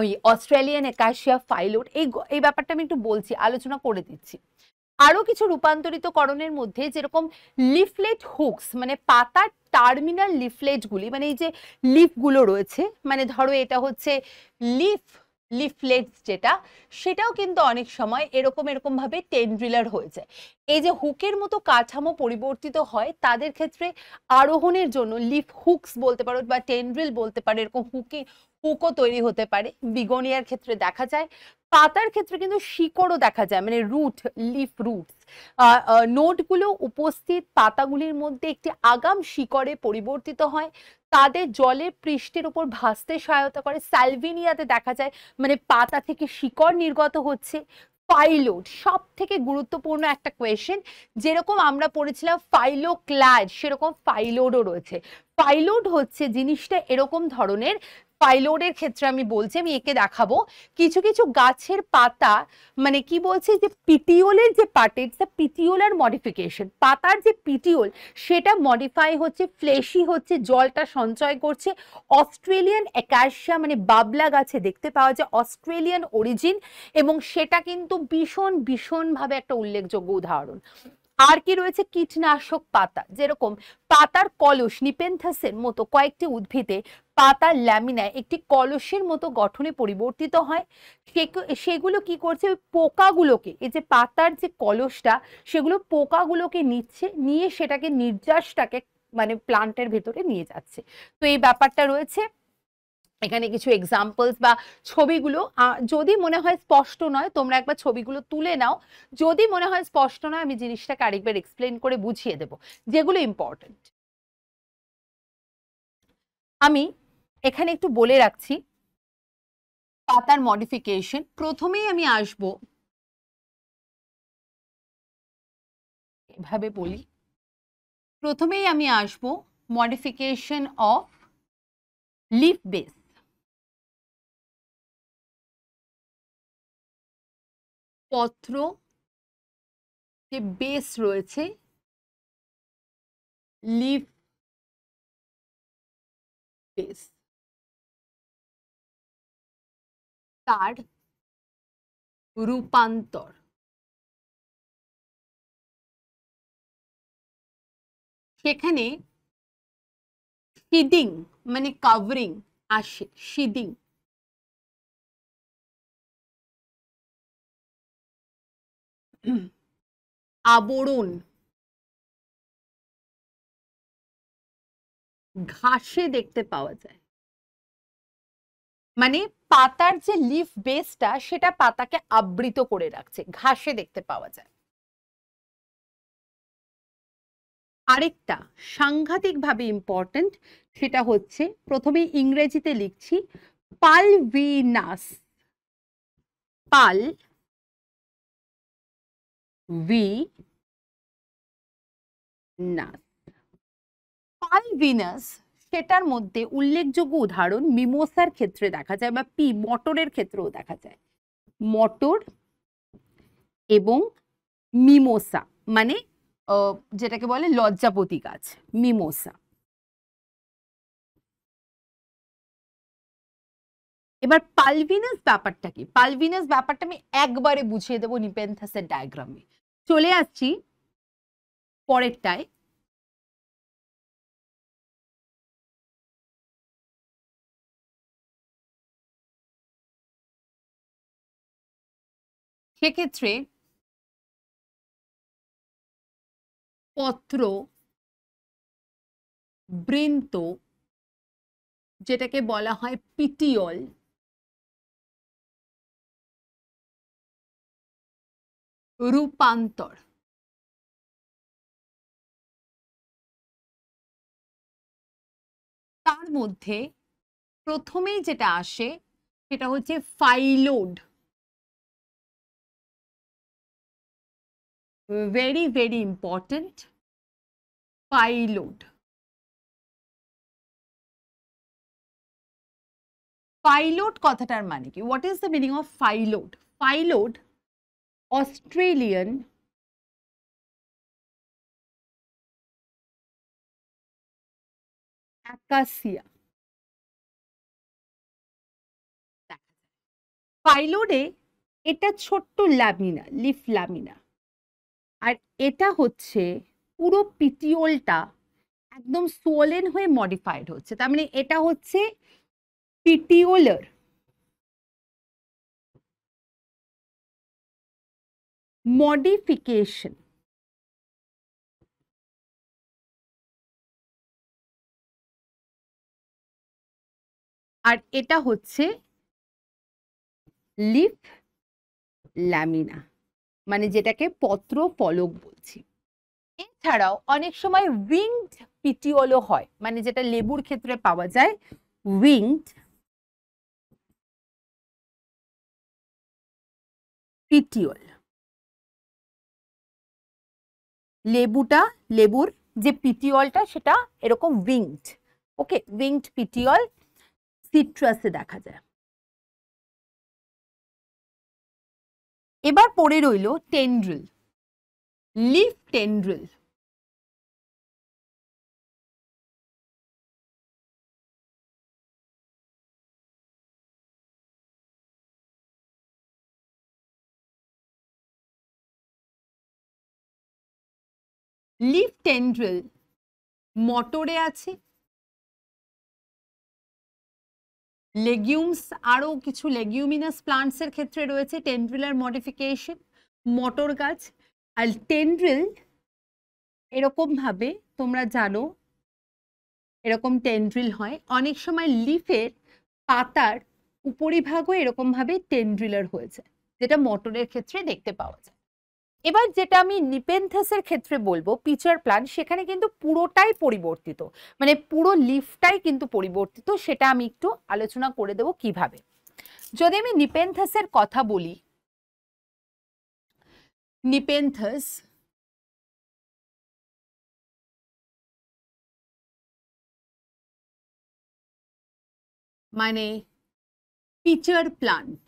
ওই অস্ট্রেলিয়ান একাশিয়া ফাইলোট এই এই ব্যাপারটা আমি একটু বলছি আলোচনা করে দিচ্ছি আরও কিছু রূপান্তরিতকরণের মধ্যে যেরকম লিফলেট হুকস মানে পাতার টার্মিনাল লিফলেটগুলি মানে এই যে লিফগুলো রয়েছে মানে ধরো এটা হচ্ছে লিফ লিফলেটস যেটা সেটাও কিন্তু অনেক সময় এরকম এরকমভাবে টেন্ড্রিলার হয়ে যায় এই যে হুকের মতো কাঠামো পরিবর্তিত হয় তাদের ক্ষেত্রে আরোহণের জন্য লিফ হুকস বলতে পারো বা টেন্ড্রিল বলতে পারো এরকম হুকে পুকো তৈরি হতে পারে বিগোনিয়ার ক্ষেত্রে দেখা যায় পাতার ক্ষেত্রে কিন্তু শিকড়ও দেখা যায় মানে রুট লিফ রুট নোটগুলো উপস্থিত পাতাগুলির মধ্যে একটি আগাম শিকড়ে পরিবর্তিত হয় তাদের জলে পৃষ্ঠের উপর ভাসতে সহায়তা করে স্যালভিনিয়াতে দেখা যায় মানে পাতা থেকে শিকড় নির্গত হচ্ছে ফাইলোড সব থেকে গুরুত্বপূর্ণ একটা কোয়েশ্চেন যেরকম আমরা পড়েছিলাম ফাইলো ক্লাজ সেরকম ফাইলোডও রয়েছে ফাইলোড হচ্ছে জিনিসটা এরকম ধরনের ফাইলোডের ক্ষেত্রে আমি বলছি আমি একে দেখাবো কিছু কিছু গাছের পাতা মানে কি বলছি যে পিটিওলের যে part it's the petiolar modification পাতার যে পিটিওল সেটা মডিফাই হচ্ছে ফ্লেশি হচ্ছে জলটা সঞ্চয় করছে অস্ট্রেলিয়ান একাশিয়া মানে বাবলা গাছে দেখতে পাওয়া যায় অস্ট্রেলিয়ান অরিজিন এবং সেটা কিন্তু ভীষণ ভীষণভাবে একটা উল্লেখযোগ্য উদাহরণ আর কি রয়েছে কীটনাশক পাতা যেরকম পাতার কলস নিপেন্থাসের মতো কয়েকটি উদ্ভিদে পাতার ল্যামিনায় একটি কলসের মতো গঠনে পরিবর্তিত হয় সেগুলো কি করছে ওই পোকাগুলোকে এই যে পাতার যে কলসটা সেগুলো পোকাগুলোকে নিচ্ছে নিয়ে সেটাকে নির্যাসটাকে মানে প্লান্টের ভেতরে নিয়ে যাচ্ছে তো এই ব্যাপারটা রয়েছে এখানে কিছু এক্সাম্পলস বা ছবিগুলো যদি মনে হয় স্পষ্ট নয় তোমরা একবার ছবিগুলো তুলে নাও যদি মনে হয় স্পষ্ট নয় আমি জিনিসটাকে আরেকবার এক্সপ্লেন করে বুঝিয়ে দেব যেগুলো ইম্পর্টেন্ট আমি এখানে একটু বলে রাখছি পাতার মডিফিকেশন প্রথমেই আমি আসব এভাবে বলি প্রথমেই আমি আসব মডিফিকেশন অফ লিফ বেস পত্র যে বেস রয়েছে লিভ বেস তার রূপান্তর সেখানে শিডিং মানে কাভারিং আসে শিডিং আবরণ ঘাসে দেখতে পাওয়া যায় মানে পাতার যে লিফ বেসটা সেটা পাতাকে আবৃত করে রাখছে ঘাসে দেখতে পাওয়া যায় আরেকটা সাংঘাতিকভাবে ইম্পর্টেন্ট সেটা হচ্ছে প্রথমে ইংরেজিতে লিখছি পালভিনাস পাল V নাস পালভিনাস সেটার মধ্যে উল্লেখযোগ্য উদাহরণ মিমোসার ক্ষেত্রে দেখা যায় বা পি মটরের ক্ষেত্রেও দেখা যায় মটর এবং মিমোসা মানে যেটাকে বলে লজ্জাপতি গাছ মিমোসা এবার পালভিনাস ব্যাপারটা কি পালভিনাস ব্যাপারটা আমি একবারে বুঝিয়ে দেবো নিপেন্থাসের ডায়াগ্রামে চলে আসছি পরেরটায় সেক্ষেত্রে পত্র বৃন্ত যেটাকে বলা হয় পিটিয়ল রূপান্তর তার মধ্যে প্রথমেই যেটা আসে সেটা হচ্ছে phyllode very very important phyllode phyllode কথাটার মানে কি what is the meaning of phyllode phyllode Australian acacia ফাইলোডে এটা ছোট্ট ল্যামিনা লিফ ল্যামিনা আর এটা হচ্ছে পুরো পিটিওলটা একদম সোলেন হয়ে মডিফাইড হচ্ছে তার মানে এটা হচ্ছে পিটিওলার modification. আর এটা হচ্ছে লিফ ল্যামিনা মানে যেটাকে পত্র ফলক বলছি এছাড়াও অনেক সময় উইংড পিটিওলো হয় মানে যেটা লেবুর ক্ষেত্রে পাওয়া যায় উইংড পিটিওল লেবুটা লেবুর যে পিটিওলটা সেটা এরকম উইংড ওকে উইংড পিটিওল সিট্রাসে দেখা যায় এবার পড়ে রইল tendril leaf tendril leaf tendril মটরে আছে লেগিউমস আরও কিছু লেগিউমিনাস প্লান্টসের ক্ষেত্রে রয়েছে টেন্ড্রিলার মডিফিকেশন মটর গাছ আর টেন্ড্রিল এরকমভাবে তোমরা জানো এরকম টেন্ড্রিল হয় অনেক সময় লিফের পাতার উপরিভাগও এরকমভাবে টেন্ড্রিলার হয়ে যায় যেটা মটরের ক্ষেত্রে দেখতে পাওয়া যায় এবার যেটা আমি নিপেন্থাসের ক্ষেত্রে বলবো পিচার প্লান সেখানে কিন্তু পুরোটাই পরিবর্তিত মানে পুরো লিফটাই কিন্তু পরিবর্তিত সেটা আমি একটু আলোচনা করে দেব কিভাবে যদি আমি নিপেন্থাসের কথা বলি নিপেন্থাস মানে পিচার প্লান্ট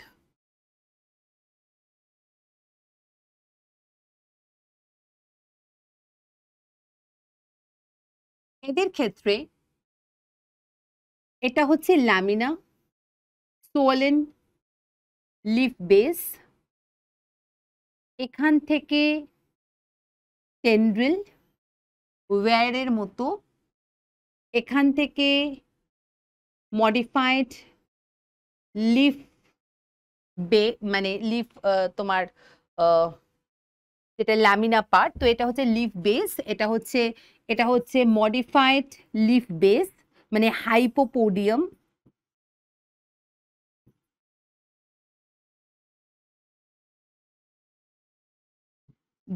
এদের ক্ষেত্রে এটা হচ্ছে ল্যামিনা সোয়েলেন লিফ বেস এখান থেকে টেন্ড্রিল ওয়্যারের মতো এখান থেকে মডিফাইড লিফ বে মানে লিফ তোমার যেটা ল্যামিনা পার্ট তো এটা হচ্ছে লিফ বেস এটা হচ্ছে এটা হচ্ছে মডিফাইড লিফ বেস মানে হাইপোপোডিয়াম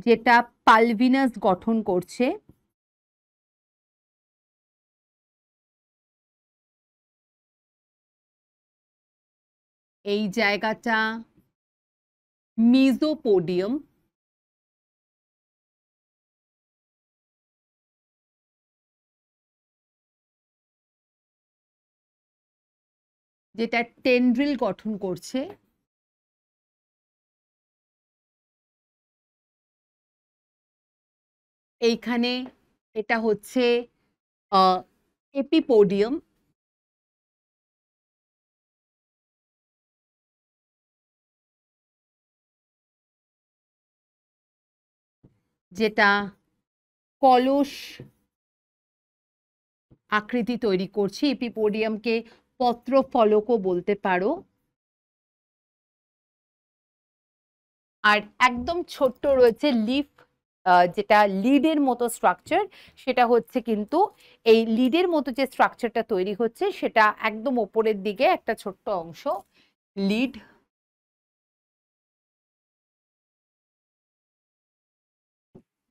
যেটা পালভিনাস গঠন করছে এই জায়গাটা মিজোপোডিয়াম যেটা টেন্ড্রিল গঠন করছে এইখানে এটা হচ্ছে এপিপোডিয়াম যেটা কলস আকৃতি তৈরি করছে এপিপোডিয়ামকে পত্র ফলকও বলতে পারো আর একদম ছোট্ট রয়েছে লিফ যেটা লিডের মতো স্ট্রাকচার সেটা হচ্ছে কিন্তু এই লিডের মতো যে স্ট্রাকচারটা তৈরি হচ্ছে সেটা একদম ওপরের দিকে একটা ছোট্ট অংশ লিড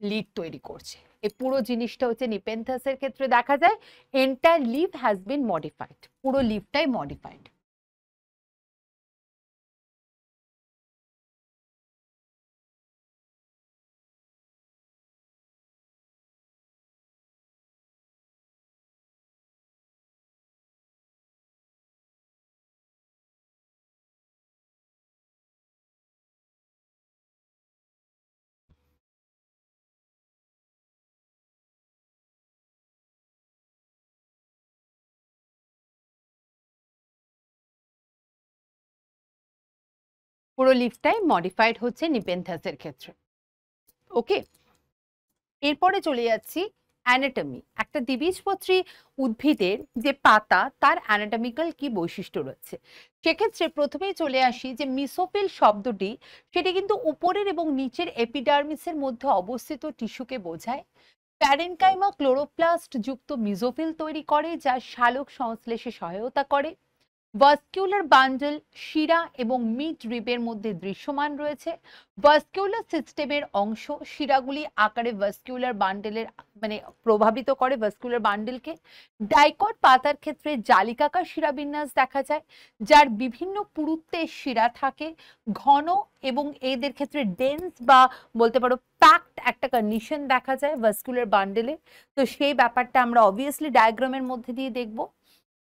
লিড তৈরি করছে এই পুরো জিনিসটা হচ্ছে নিপেন্থাসের ক্ষেত্রে দেখা যায় entire leaf has been modified পুরো লিভটাই মডিফাইড পুরো লিফটাই মডিফাইড হচ্ছে নিপেন্থাসের ক্ষেত্রে ওকে এরপরে চলে যাচ্ছি অ্যানাটমি একটা দ্বিবীজপত্রী উদ্ভিদের যে পাতা তার অ্যানাটমিক্যাল কি বৈশিষ্ট্য রয়েছে সেক্ষেত্রে প্রথমেই চলে আসি যে মিসোফিল শব্দটি সেটি কিন্তু উপরের এবং নিচের এপিডার্মিসের মধ্যে অবস্থিত টিস্যুকে বোঝায় প্যারেনকাইমা ক্লোরোপ্লাস্ট যুক্ত মিজোফিল তৈরি করে যা শালক সংশ্লেষে সহায়তা করে ভাস্কিউলার বান্ডেল শিরা এবং মিড রিবের মধ্যে দৃশ্যমান রয়েছে ভাস্কিউলার সিস্টেমের অংশ শিরাগুলি আকারে ভাস্কিউলার বান্ডেলের মানে প্রভাবিত করে ভাস্কিউলার বান্ডেলকে ডাইকট পাতার ক্ষেত্রে জালিকাকার শিরাবিন্যাস দেখা যায় যার বিভিন্ন পুরুত্বের শিরা থাকে ঘন এবং এদের ক্ষেত্রে ডেন্স বা বলতে পারো প্যাক্ট একটা কন্ডিশন দেখা যায় ভাস্কুলার বান্ডেলে তো সেই ব্যাপারটা আমরা অবভিয়াসলি ডায়াগ্রামের মধ্যে দিয়ে দেখবো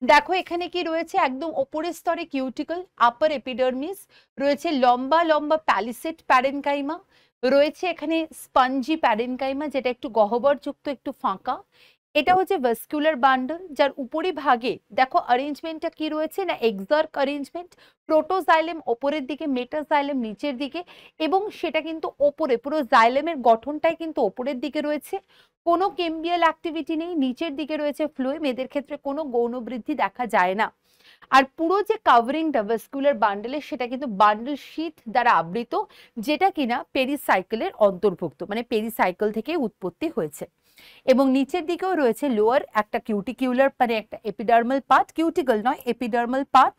দেখো এখানে কি রয়েছে একদম ওপরের স্তরে কিউটিকল আপার এপিডার্মিস রয়েছে লম্বা লম্বা প্যালিসেট প্যারেনকাইমা রয়েছে এখানে স্পঞ্জি প্যারেনকাইমা যেটা একটু গহবরযুক্ত একটু ফাঁকা এটা হচ্ছে ভাস্কুলার বান্ডল যার উপরে ভাগে দেখো অ্যারেঞ্জমেন্টটা কি রয়েছে না এক্সার্ক অ্যারেঞ্জমেন্ট প্রোটোজাইলেম ওপরের দিকে মেটাজাইলেম নিচের দিকে এবং সেটা কিন্তু ওপরে পুরো জাইলেমের গঠনটাই কিন্তু ওপরের দিকে রয়েছে কোনো কেম্বিয়াল অ্যাক্টিভিটি নেই নিচের দিকে রয়েছে ফ্লুয়েম এদের ক্ষেত্রে কোনো গৌণ বৃদ্ধি দেখা যায় না আর পুরো যে কাভারিংটা ভাস্কুলার বান্ডেলের সেটা কিন্তু বান্ডেল শীত দ্বারা আবৃত যেটা কিনা পেরিসাইকেলের অন্তর্ভুক্ত মানে পেরিসাইকেল থেকে উৎপত্তি হয়েছে এবং নিচের দিকেও রয়েছে লোয়ার একটা কিউটিকিউলার মানে একটা এপিডার্মাল পার্ট কিউটিকল নয় এপিডার্মাল পার্ট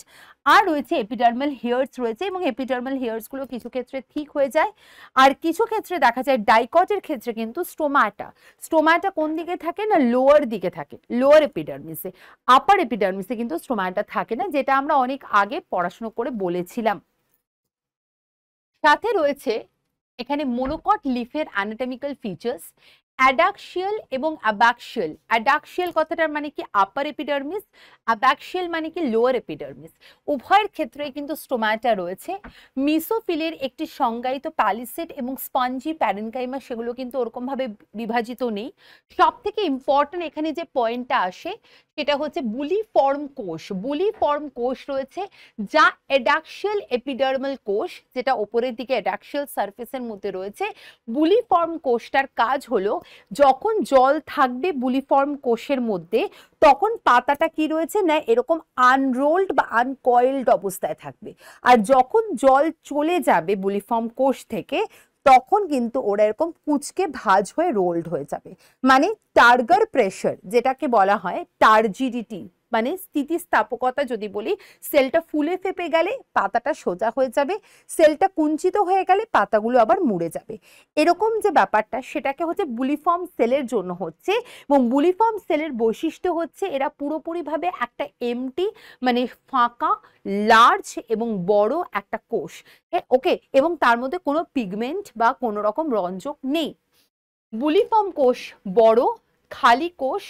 আর রয়েছে এপিডার্মাল হেয়ার্স রয়েছে এবং এপিডার্মাল হেয়ার্সগুলো কিছু ক্ষেত্রে ঠিক হয়ে যায় আর কিছু ক্ষেত্রে দেখা যায় ডাইকটের ক্ষেত্রে কিন্তু স্টোমাটা স্টোমাটা কোন দিকে থাকে না লোয়ার দিকে থাকে লোয়ার এপিডার্মিসে আপার এপিডার্মিসে কিন্তু স্টোমাটা থাকে না যেটা আমরা অনেক আগে পড়াশুনো করে বলেছিলাম সাথে রয়েছে এখানে মোনোকট লিফের অ্যানাটমিক্যাল ফিচার্স অ্যাডাকশিয়াল এবং অ্যাবাকশিয়াল অ্যাডাকশিয়াল কথাটার মানে কি আপার এপিডার্মিস অ্যাবাকশিয়াল মানে কি লোয়ার এপিডার্মিস উভয়ের ক্ষেত্রে কিন্তু স্টোমাটা রয়েছে মিসোফিলের একটি সংজ্ঞায়িত প্যালিসেট এবং স্পঞ্জি প্যারেনকাইমা সেগুলো কিন্তু ওরকমভাবে বিভাজিত নেই সব থেকে ইম্পর্টেন্ট এখানে যে পয়েন্টটা আসে সেটা হচ্ছে বুলি ফর্ম কোষ বুলি ফর্ম কোষ রয়েছে যা অ্যাডাকশিয়াল এপিডার্মাল কোষ যেটা ওপরের দিকে অ্যাডাকশিয়াল সার্ফেসের মধ্যে রয়েছে বুলি ফর্ম কোষটার কাজ হলো যখন জল থাকবে বুলিফর্ম কোষের মধ্যে তখন পাতাটা কি রয়েছে না এরকম আনরোল্ড বা আনকয়েলড অবস্থায় থাকবে আর যখন জল চলে যাবে বুলিফর্ম কোষ থেকে তখন কিন্তু ওরা এরকম কুচকে ভাজ হয়ে রোল্ড হয়ে যাবে মানে টার্গার প্রেশার যেটাকে বলা হয় টার্জিডিটি মানে স্থিতিস্থাপকতা যদি বলি সেলটা ফুলে ফেপে গেলে পাতাটা সোজা হয়ে যাবে সেলটা কুঞ্চিত হয়ে গেলে পাতাগুলো আবার মুড়ে যাবে এরকম যে ব্যাপারটা সেটাকে হচ্ছে বুলিফর্ম সেলের জন্য হচ্ছে এবং বুলিফর্ম সেলের বৈশিষ্ট্য হচ্ছে এরা পুরোপুরিভাবে একটা এমটি মানে ফাঁকা লার্জ এবং বড় একটা কোষ হ্যাঁ ওকে এবং তার মধ্যে কোনো পিগমেন্ট বা কোনো রকম রঞ্জক নেই বুলিফর্ম কোষ বড় খালি কোষ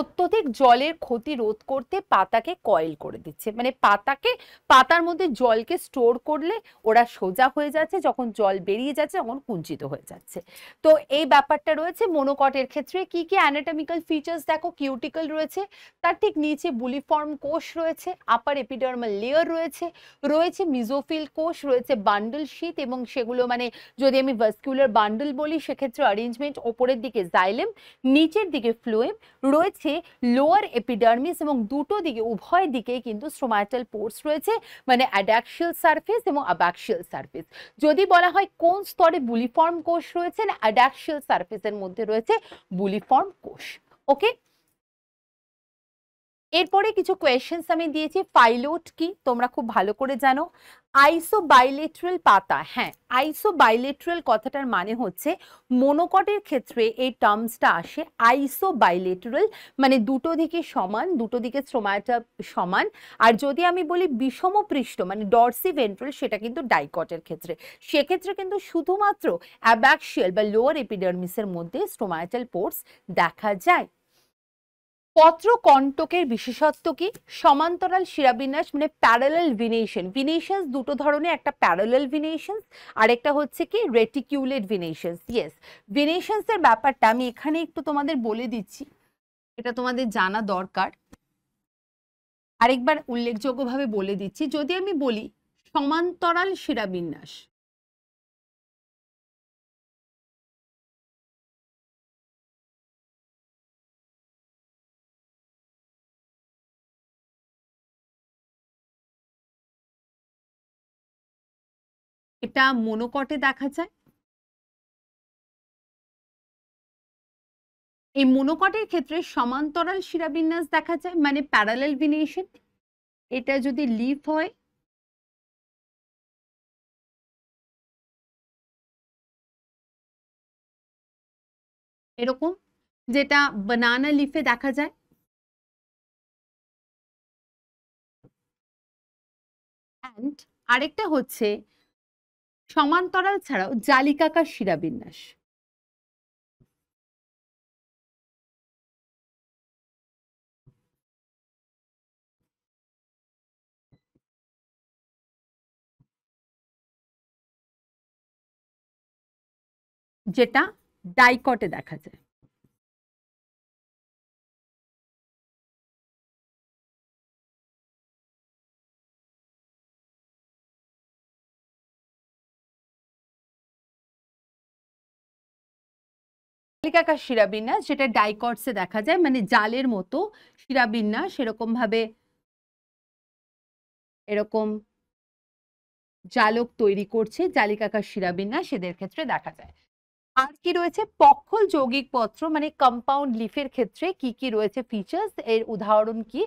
অত্যধিক জলের ক্ষতি রোধ করতে পাতাকে কয়েল করে দিচ্ছে মানে পাতাকে পাতার মধ্যে জলকে স্টোর করলে ওরা সোজা হয়ে যাচ্ছে যখন জল বেরিয়ে যাচ্ছে তখন কুঞ্চিত হয়ে যাচ্ছে তো এই ব্যাপারটা রয়েছে মনোকটের ক্ষেত্রে কি কি অ্যানাটমিক্যাল ফিচার্স দেখো কিউটিকল রয়েছে তার ঠিক নিচে বুলিফর্ম কোষ রয়েছে আপার এপিডার্মাল লেয়ার রয়েছে রয়েছে মিজোফিল কোষ রয়েছে বান্ডল শীত এবং সেগুলো মানে যদি আমি ভাস্কুলার বান্ডল বলি সেক্ষেত্রে অ্যারেঞ্জমেন্ট ওপরের দিকে জাইলেম নিচের দিকে ফ্লুয়েম রয়েছে রয়েছে লোয়ার এপিডার্মিস এবং দুটো দিকে উভয় দিকে কিন্তু স্ট্রোমাইটাল পোর্স রয়েছে মানে অ্যাডাক্সিয়াল সার্ফেস এবং অ্যাবাকশিয়াল সার্ফেস যদি বলা হয় কোন স্তরে বুলিফর্ম কোষ রয়েছে না অ্যাডাকশিয়াল সার্ফেসের মধ্যে রয়েছে বুলিফর্ম কোষ ওকে এরপরে কিছু কোয়েশ্চেন্স আমি দিয়েছি ফাইলোট কি তোমরা খুব ভালো করে জানো আইসো বাইলেট্রাল পাতা হ্যাঁ আইসো বাইলেট্রাল কথাটার মানে হচ্ছে মনোকটের ক্ষেত্রে এই টার্মসটা আসে আইসো বাইলেট্রাল মানে দুটো দিকে সমান দুটো দিকে শ্রমায়টা সমান আর যদি আমি বলি বিষম পৃষ্ঠ মানে ডরসি ভেন্ট্রাল সেটা কিন্তু ডাইকটের ক্ষেত্রে সেক্ষেত্রে কিন্তু শুধুমাত্র অ্যাবাক্সিয়াল বা লোয়ার এপিডার্মিসের মধ্যে স্ট্রোমায়টাল পোর্টস দেখা যায় পত্র কন্টকের বিশেষত্ব কি সমান্তরাল শিরাবিন্যাস মানে প্যারালাল ভিনেশন ভিনেশনস দুটো ধরনের একটা প্যারালাল ভিনেশনস আরেকটা হচ্ছে কি রেটিকিউলেট ভিনেশনস ইয়েস ভিনেশনসের ব্যাপারটা আমি এখানে একটু তোমাদের বলে দিচ্ছি এটা তোমাদের জানা দরকার আরেকবার উল্লেখযোগ্যভাবে বলে দিচ্ছি যদি আমি বলি সমান্তরাল শিরাবিন্যাস এটা মনোকটে দেখা যায় এই মনোকটের ক্ষেত্রে সমান্তরাল শিরাবিন্যাস দেখা যায় মানে প্যারালেল ভিনেশন এটা যদি লিফ হয় এরকম যেটা বানানা লিফে দেখা যায় অ্যান্ড আরেকটা হচ্ছে সমান্তরাল ছাড়াও জালিকাকার শিরাবিন্যাস যেটা ডাইকটে দেখা যায় বৃত্তাকার শিরাবিন্যাস যেটা ডাইকটসে দেখা যায় মানে জালের মতো শিরাবিন্যাস এরকম ভাবে এরকম জালক তৈরি করছে জালিকাকার শিরাবিন্যাস এদের ক্ষেত্রে দেখা যায় আর কি রয়েছে পক্ষল যৌগিক পত্র মানে কম্পাউন্ড লিফের ক্ষেত্রে কি কি রয়েছে ফিচার্স এর উদাহরণ কি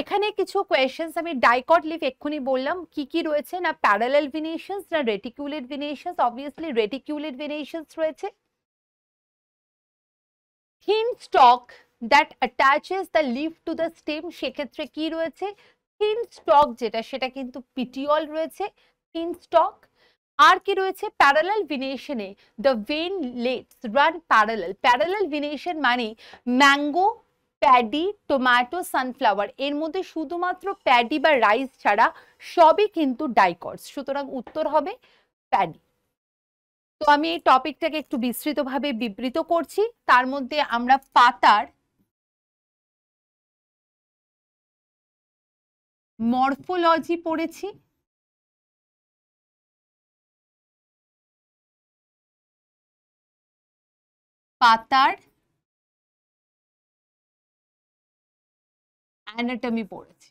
এখানে কিছু কোয়েশনস আমি ডাইকট লিফ এক্ষুনি বললাম কি কি রয়েছে না প্যারালেল ভিনেশনস না রেটিকুলেট ভিনেশনস অবভিয়াসলি রেটিকুলেট ভিনেশনস রয়েছে thin stalk that attaches the leaf to the stem সেক্ষেত্রে কি রয়েছে থিন স্টক যেটা সেটা কিন্তু পিটিওল রয়েছে থিন স্টক আর কি রয়েছে প্যারালাল ভিনেশনে the veinlets run parallel parallel venation মানে ম্যাঙ্গো প্যাডি টোম্যাটো সানফ্লাওয়ার এর মধ্যে শুধুমাত্র প্যাডি বা রাইস ছাড়া সবই কিন্তু ডাইকটস সুতরাং উত্তর হবে প্যাডি তো আমি এই টপিকটাকে একটু বিস্তৃতভাবে বিবৃত করছি তার মধ্যে আমরা পাতার মর্ফোলজি পড়েছি পাতার অ্যানাটমি পড়েছি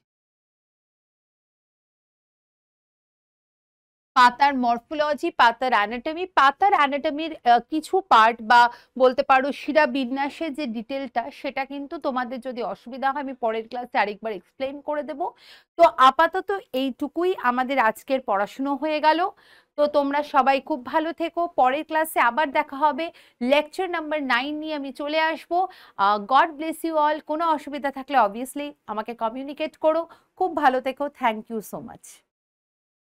পাতার মর্ফোলজি পাতার অ্যানাটমি পাতার অ্যানাটমির কিছু পার্ট বা বলতে পারো শিরা বিন্যাসের যে ডিটেলটা সেটা কিন্তু তোমাদের যদি অসুবিধা হয় আমি পরের ক্লাসে আরেকবার এক্সপ্লেন করে দেব তো আপাতত এইটুকুই আমাদের আজকের পড়াশুনো হয়ে গেল তো তোমরা সবাই খুব ভালো থেকো পরের ক্লাসে আবার দেখা হবে লেকচার নাম্বার নাইন নিয়ে আমি চলে আসবো গড ব্লেস ইউ অল কোনো অসুবিধা থাকলে অবভিয়াসলি আমাকে কমিউনিকেট করো খুব ভালো থেকো থ্যাংক ইউ সো মাচ